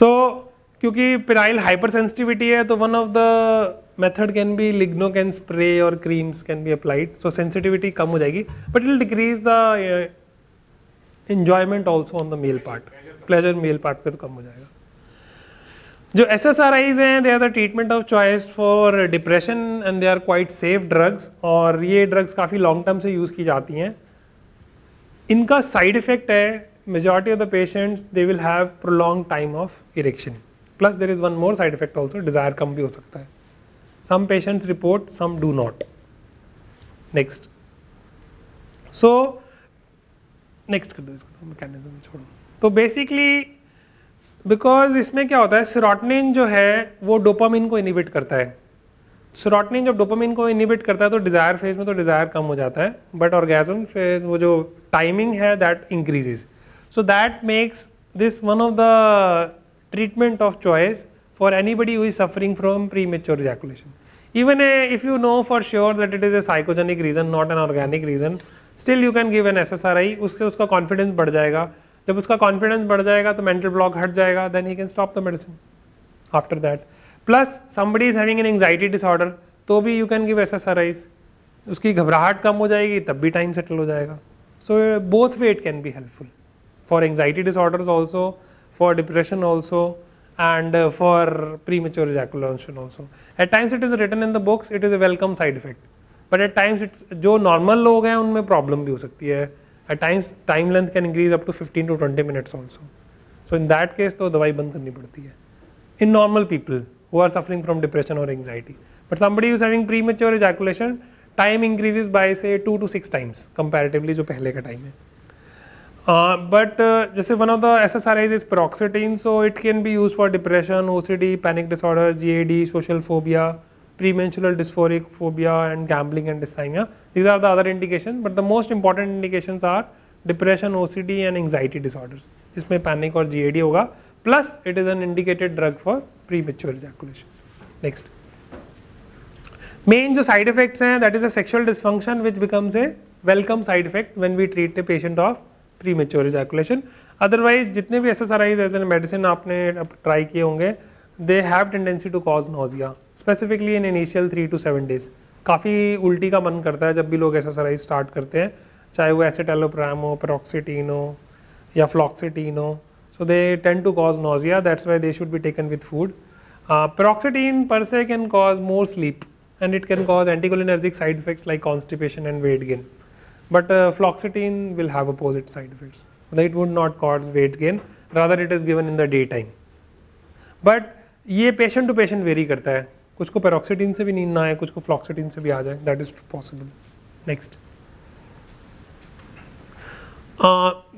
So क्योंकि पिराइल हाइपरसेंसिटिविटी है तो one of the method can be lignocaine spray और creams can be applied so sensitivity कम हो जाएगी but it decrease the enjoyment also on the male part pleasure male part पे तो कम हो जाएगा जो एस एस आर आईज हैं they are the treatment of choice for depression and they are quite safe drugs और ये ड्रग्स काफ़ी लॉन्ग टर्म से यूज़ की जाती हैं इनका साइड इफेक्ट है majority of the patients they will have prolong time of erection plus there is one more side effect also desire कम भी हो सकता है some patients report some do not next so next कर दो इसको तो मैकेनिज्म छोड़ो तो बेसिकली बिकॉज इसमें क्या होता है सिरोटनिन जो है वो डोपामिन को इनिबिट करता है सिरोटनिन जब डोपामिन को इनिबिट करता है तो डिज़ायर फेज में तो डिज़ायर कम हो जाता है बट ऑर्गेजम फेज वो जो टाइमिंग है that increases so that makes this one of the treatment of choice for anybody who suffering from premature ejaculation even if you know for sure that it is a psychogenic reason not an organic reason still you can give an S S R I उससे उसका कॉन्फिडेंस बढ़ जाएगा जब उसका कॉन्फिडेंस बढ़ जाएगा तो मेंटल ब्लॉक हट जाएगा then he can stop the medicine after that plus somebody is having an anxiety disorder तो भी यू कैन गिव एसएसआरआईज उसकी घबराहट कम हो जाएगी तब भी टाइम सेटल हो जाएगा so both way it can be helpful for anxiety disorders also for depression also and uh, for premature ejaculation also. At times it is written in the books, it is a welcome side effect. But at times it, जो normal लोग हैं उनमें problem भी हो सकती है At times time length can increase up to 15 to 20 minutes also. So in that case though, the बंद करनी पड़ती In normal people who are suffering from depression or anxiety, but somebody who is having premature ejaculation, time increases by say two to six times comparatively to पहले का time Uh, but uh, one of the SSRIs is paroxetine, so it can be used for depression, OCD, panic disorder, GAD, social phobia. premenstrual dysphoric phobia and gambling and dysthymia these are the other indications but the most important indications are depression ocd and anxiety disorders isme panic or GAD hoga plus it is an indicated drug for premature ejaculation next main jo side effects hain that is a sexual dysfunction which becomes a welcome side effect when we treat a patient of premature ejaculation otherwise jitne bhi SSRIs as a medicine aapne try kiye honge they have tendency to cause nausea specifically in initial three to seven days काफ़ी उल्टी का मन करता है जब भी लोग एक्सरसाइज स्टार्ट करते हैं चाहे वो एसिटेलोप्राम हो पेरोक्सिटीन हो या फ्लॉक्सिटीन हो so they tend cause cause nausea that's why they should be taken with food per se can cause more sleep and it can cause anticholinergic side effects like constipation and weight gain. But uh, will have opposite side effects. It would not cause weight gain, rather it is given in the daytime. But ये पेशेंट टू पेशेंट वेरी करता है कुछ को पेरोक्सीटीन से भी नींद ना आए कुछ को फ्लॉक्सीटीन से भी आ जाए that is possible next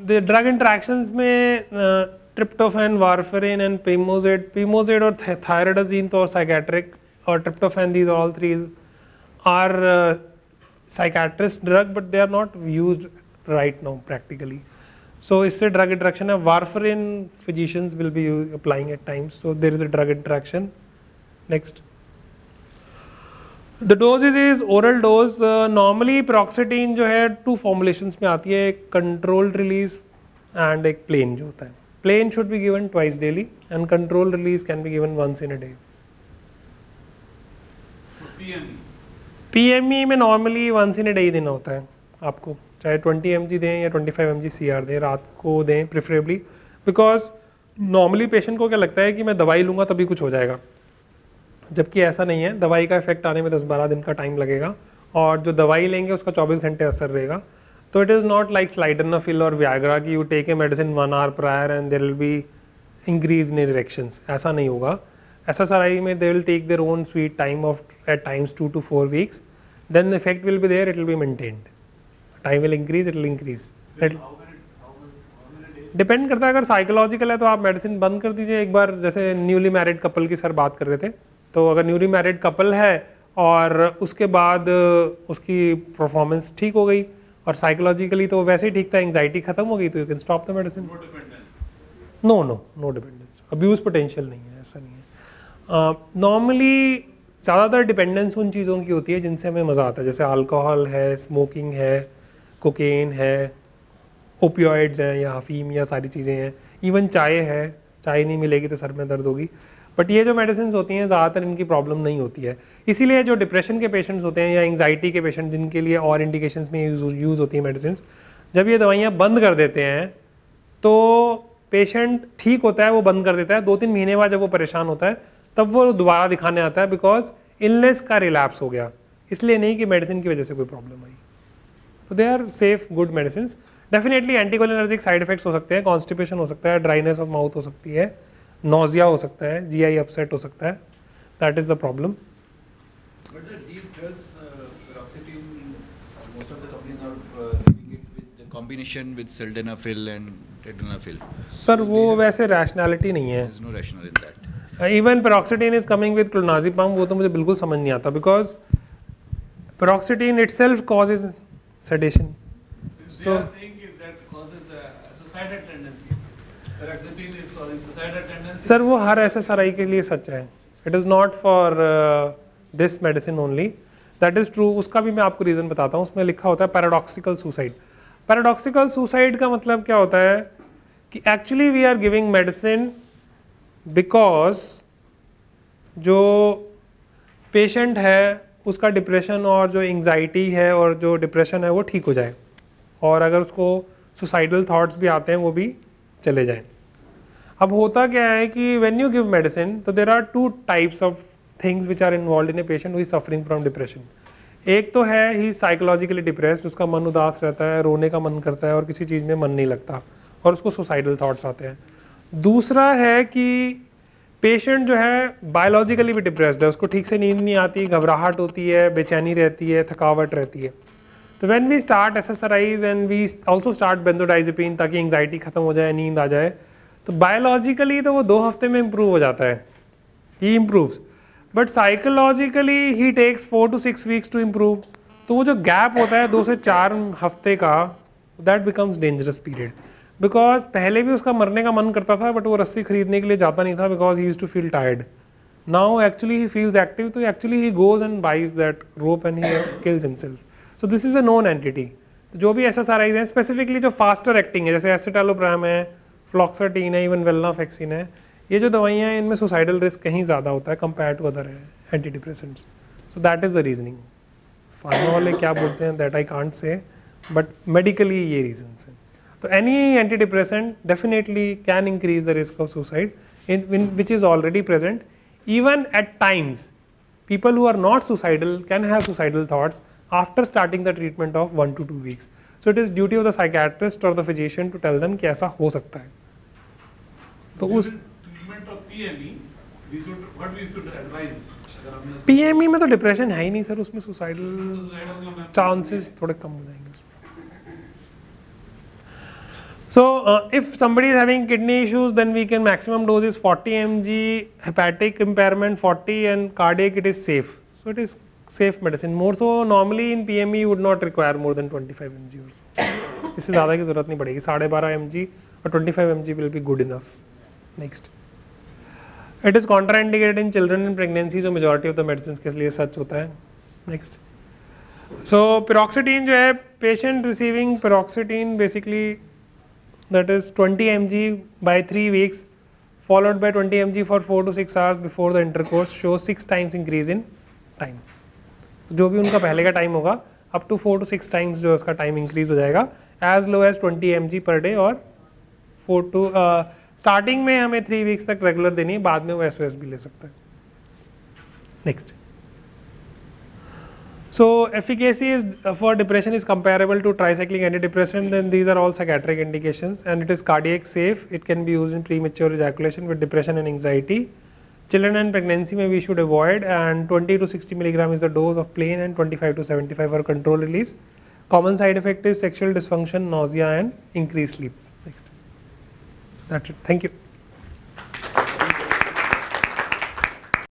the drug interaction में tryptophan warfarin and pimozide pimozide और थायराडाजीन तो और साइकेट्रिक और tryptophan these all threes are psychiatrist drug but they are not used right now practically So इससे drug drug interaction of warfarin physicians will be applying at times. So there is a drug interaction. Next. The dosages is oral dose normally paroxetine जो है टू फॉर्मुलेशंस में आती है एक कंट्रोल्ड रिलीज एंड एक प्लेन जो होता है plain should be given twice daily and control release can be given once in a day P M E में normally once in a day देना होता है आपको चाहे 20 mg दें या 25 फाइव एम दें रात को दें प्रिफरेबली बिकॉज नॉर्मली पेशेंट को क्या लगता है कि मैं दवाई लूँगा तभी कुछ हो जाएगा जबकि ऐसा नहीं है दवाई का इफेक्ट आने में 10-12 दिन का टाइम लगेगा और जो दवाई लेंगे उसका 24 घंटे असर रहेगा तो it is not like pill और व्यागरा कि you take a medicine one hour prior and there will be increase in reaction ऐसा नहीं होगा एस एस आर आई में they will take their own sweet time of at times two to four weeks then effect will be there it will be maintained time will increase it will increase depend करता है अगर साइकोलॉजिकल है तो आप मेडिसिन बंद कर दीजिए एक बार जैसे न्यूली मैरिड कपल की सर बात कर रहे थे तो अगर न्यूली मैरिड कपल है और उसके बाद उसकी परफॉर्मेंस ठीक हो गई और साइकोलॉजिकली तो वैसे ही ठीक था एंगजाइटी खत्म हो गई तो you can stop the medicine no no no dependence abuse potential नहीं है ऐसा नहीं है नॉर्मली ज़्यादातर डिपेंडेंस उन चीज़ों की होती है जिनसे हमें मज़ा आता है जैसे अल्कोहल है स्मोकिंग है कोकेन है ओपियोइड्स हैं या हफीम या सारी चीज़ें हैं इवन चाय है चाय नहीं मिलेगी तो सर में दर्द होगी बट ये जो मेडिसिन होती हैं ज़्यादातर इनकी प्रॉब्लम नहीं होती है इसीलिए जो डिप्रेशन के पेशेंट्स होते हैं या एंगजाइटी के पेशेंट जिनके लिए और इंडिकेशन में यूज़ होती हैं मेडिसिन जब ये दवाइयाँ बंद कर देते हैं तो पेशेंट ठीक होता है वो बंद कर देता है दो तीन महीने बाद जब वो परेशान होता है तब वो दोबारा दिखाने आता है बिकॉज इलनेस का रिलैप्स हो गया इसलिए नहीं कि मेडिसिन की वजह से कोई प्रॉब्लम आई तो they are safe good medicine definitely anticholinergic side effects हो सकते हैं कॉन्स्टिपेशन हो सकता है ड्राइनेस ऑफ माउथ हो सकती है नोजिया हो सकता है जी आई अपसेट हो सकता है that is the problem combination with sildenafil and tadalafil sir so wo वैसे rationality नहीं है there's no rational in that uh, even paroxetine is coming with clonazepam वो तो मुझे बिल्कुल समझ नहीं आता because paroxetine itself causes sedation. Since so, that causes the suicidal tendency. is causing suicidal tendency. Sir, वो हर SSRI के लिए सच है. It is not for uh, this medicine only. That is true उसका भी मैं आपको रीज़न बताता हूँ उसमें लिखा होता है पैराडॉक्सिकल सुसाइड पैराडॉक्सिकल सुसाइड का मतलब क्या होता है कि actually we are giving medicine because जो पेशेंट है उसका डिप्रेशन और जो एंगजाइटी है और जो डिप्रेशन है वो ठीक हो जाए और अगर उसको सुसाइडल थाट्स भी आते हैं वो भी चले जाए अब होता क्या है कि वेन यू गिव मेडिसिन तो there are two types of things which are involve in a patient who suffering from depression एक तो है ही साइकोलॉजिकली डिप्रेस उसका मन उदास रहता है रोने का मन करता है और किसी चीज़ में मन नहीं लगता और उसको सुसाइडल थाट्स आते हैं दूसरा है कि पेशेंट जो है बायोलॉजिकली भी डिप्रेस्ड है उसको ठीक से नींद नहीं आती घबराहट होती है बेचैनी रहती है थकावट रहती है तो when we start exercise and we also start benzodiazepine ताकि एंगजाइटी ख़त्म हो जाए नींद आ जाए तो बायोलॉजिकली तो वो दो हफ्ते में इम्प्रूव हो जाता है he improve but psychologically he takes four to six weeks to improve तो वो जो गैप होता है दो से चार हफ्ते का that becomes dangerous period because पहले भी उसका मरने का मन करता था बट वो रस्सी खरीदने के लिए जाता नहीं था because he is too feel tired now actually he feels active तो actually he goes and buys that rope and he kills himself so this is a known entity तो जो भी ऐसा सारा आर स्पेसिफिकली जो फास्टर एक्टिंग है जैसे एसिटेलोप्राम है फ्लॉक्साटीन है इवन वेलनाफेक्सिन है ये जो दवाइयाँ हैं इनमें सुसाइडल रिस्क कहीं ज़्यादा होता है compare to other antidepressants so that is the reasoning pharma वाले क्या बोलते हैं that I can't say but medically ये रीजन्स हैं So any antidepressant definitely can increase the risk of suicide in, in, which is already present. Even at times, people who are not suicidal can have suicidal thoughts after starting the treatment of 1 to 2 weeks. So it is duty of the psychiatrist or the physician to tell them कि ऐसा हो सकता है. तो उस treatment of PME, we should, what we should advise? PME में तो depression है ही नहीं सर उसमें सुसाइडल चांसेस थोड़े कम हो जाएंगे So uh, if somebody is having kidney issues, then we can maximum dose is 40 mg, hepatic impairment 40 and cardiac it is safe. So it is safe medicine. More so normally in PME you would not require more than 25 mg or so. इससे ज़्यादा की ज़रूरत नहीं पड़ेगी साढ़े बारह एम जी और twenty five M G will be good enough next it is contraindicated in children in pregnancy जो मेजोरिटी ऑफ द मेडिसिन के लिए सच होता है नेक्स्ट सो पिरोक्सीटीन जो है patient receiving paroxetine basically that is 20 mg by 3 weeks followed by 20 mg for 4 to 6 hours before the intercourse shows 6 times increase in time. So, जो भी उनका पहले का time होगा up to 4 to 6 times जो है उसका टाइम इंक्रीज हो जाएगा as low as 20 mg per day और 4 to uh, स्टार्टिंग में हमें 3 वीक्स तक रेगुलर देनी है बाद में वो एस भी ले सकता है next So efficacy is uh, for depression is comparable to tricyclic antidepressant then these are all psychiatric indications and it is cardiac safe. It can be used in premature ejaculation with depression and anxiety. Children and pregnancy may we should avoid and 20 to 60 milligram is the dose of plain and 25 to 75 for control release. Common side effect is sexual dysfunction, nausea and increased sleep. Next. That's it. Thank you.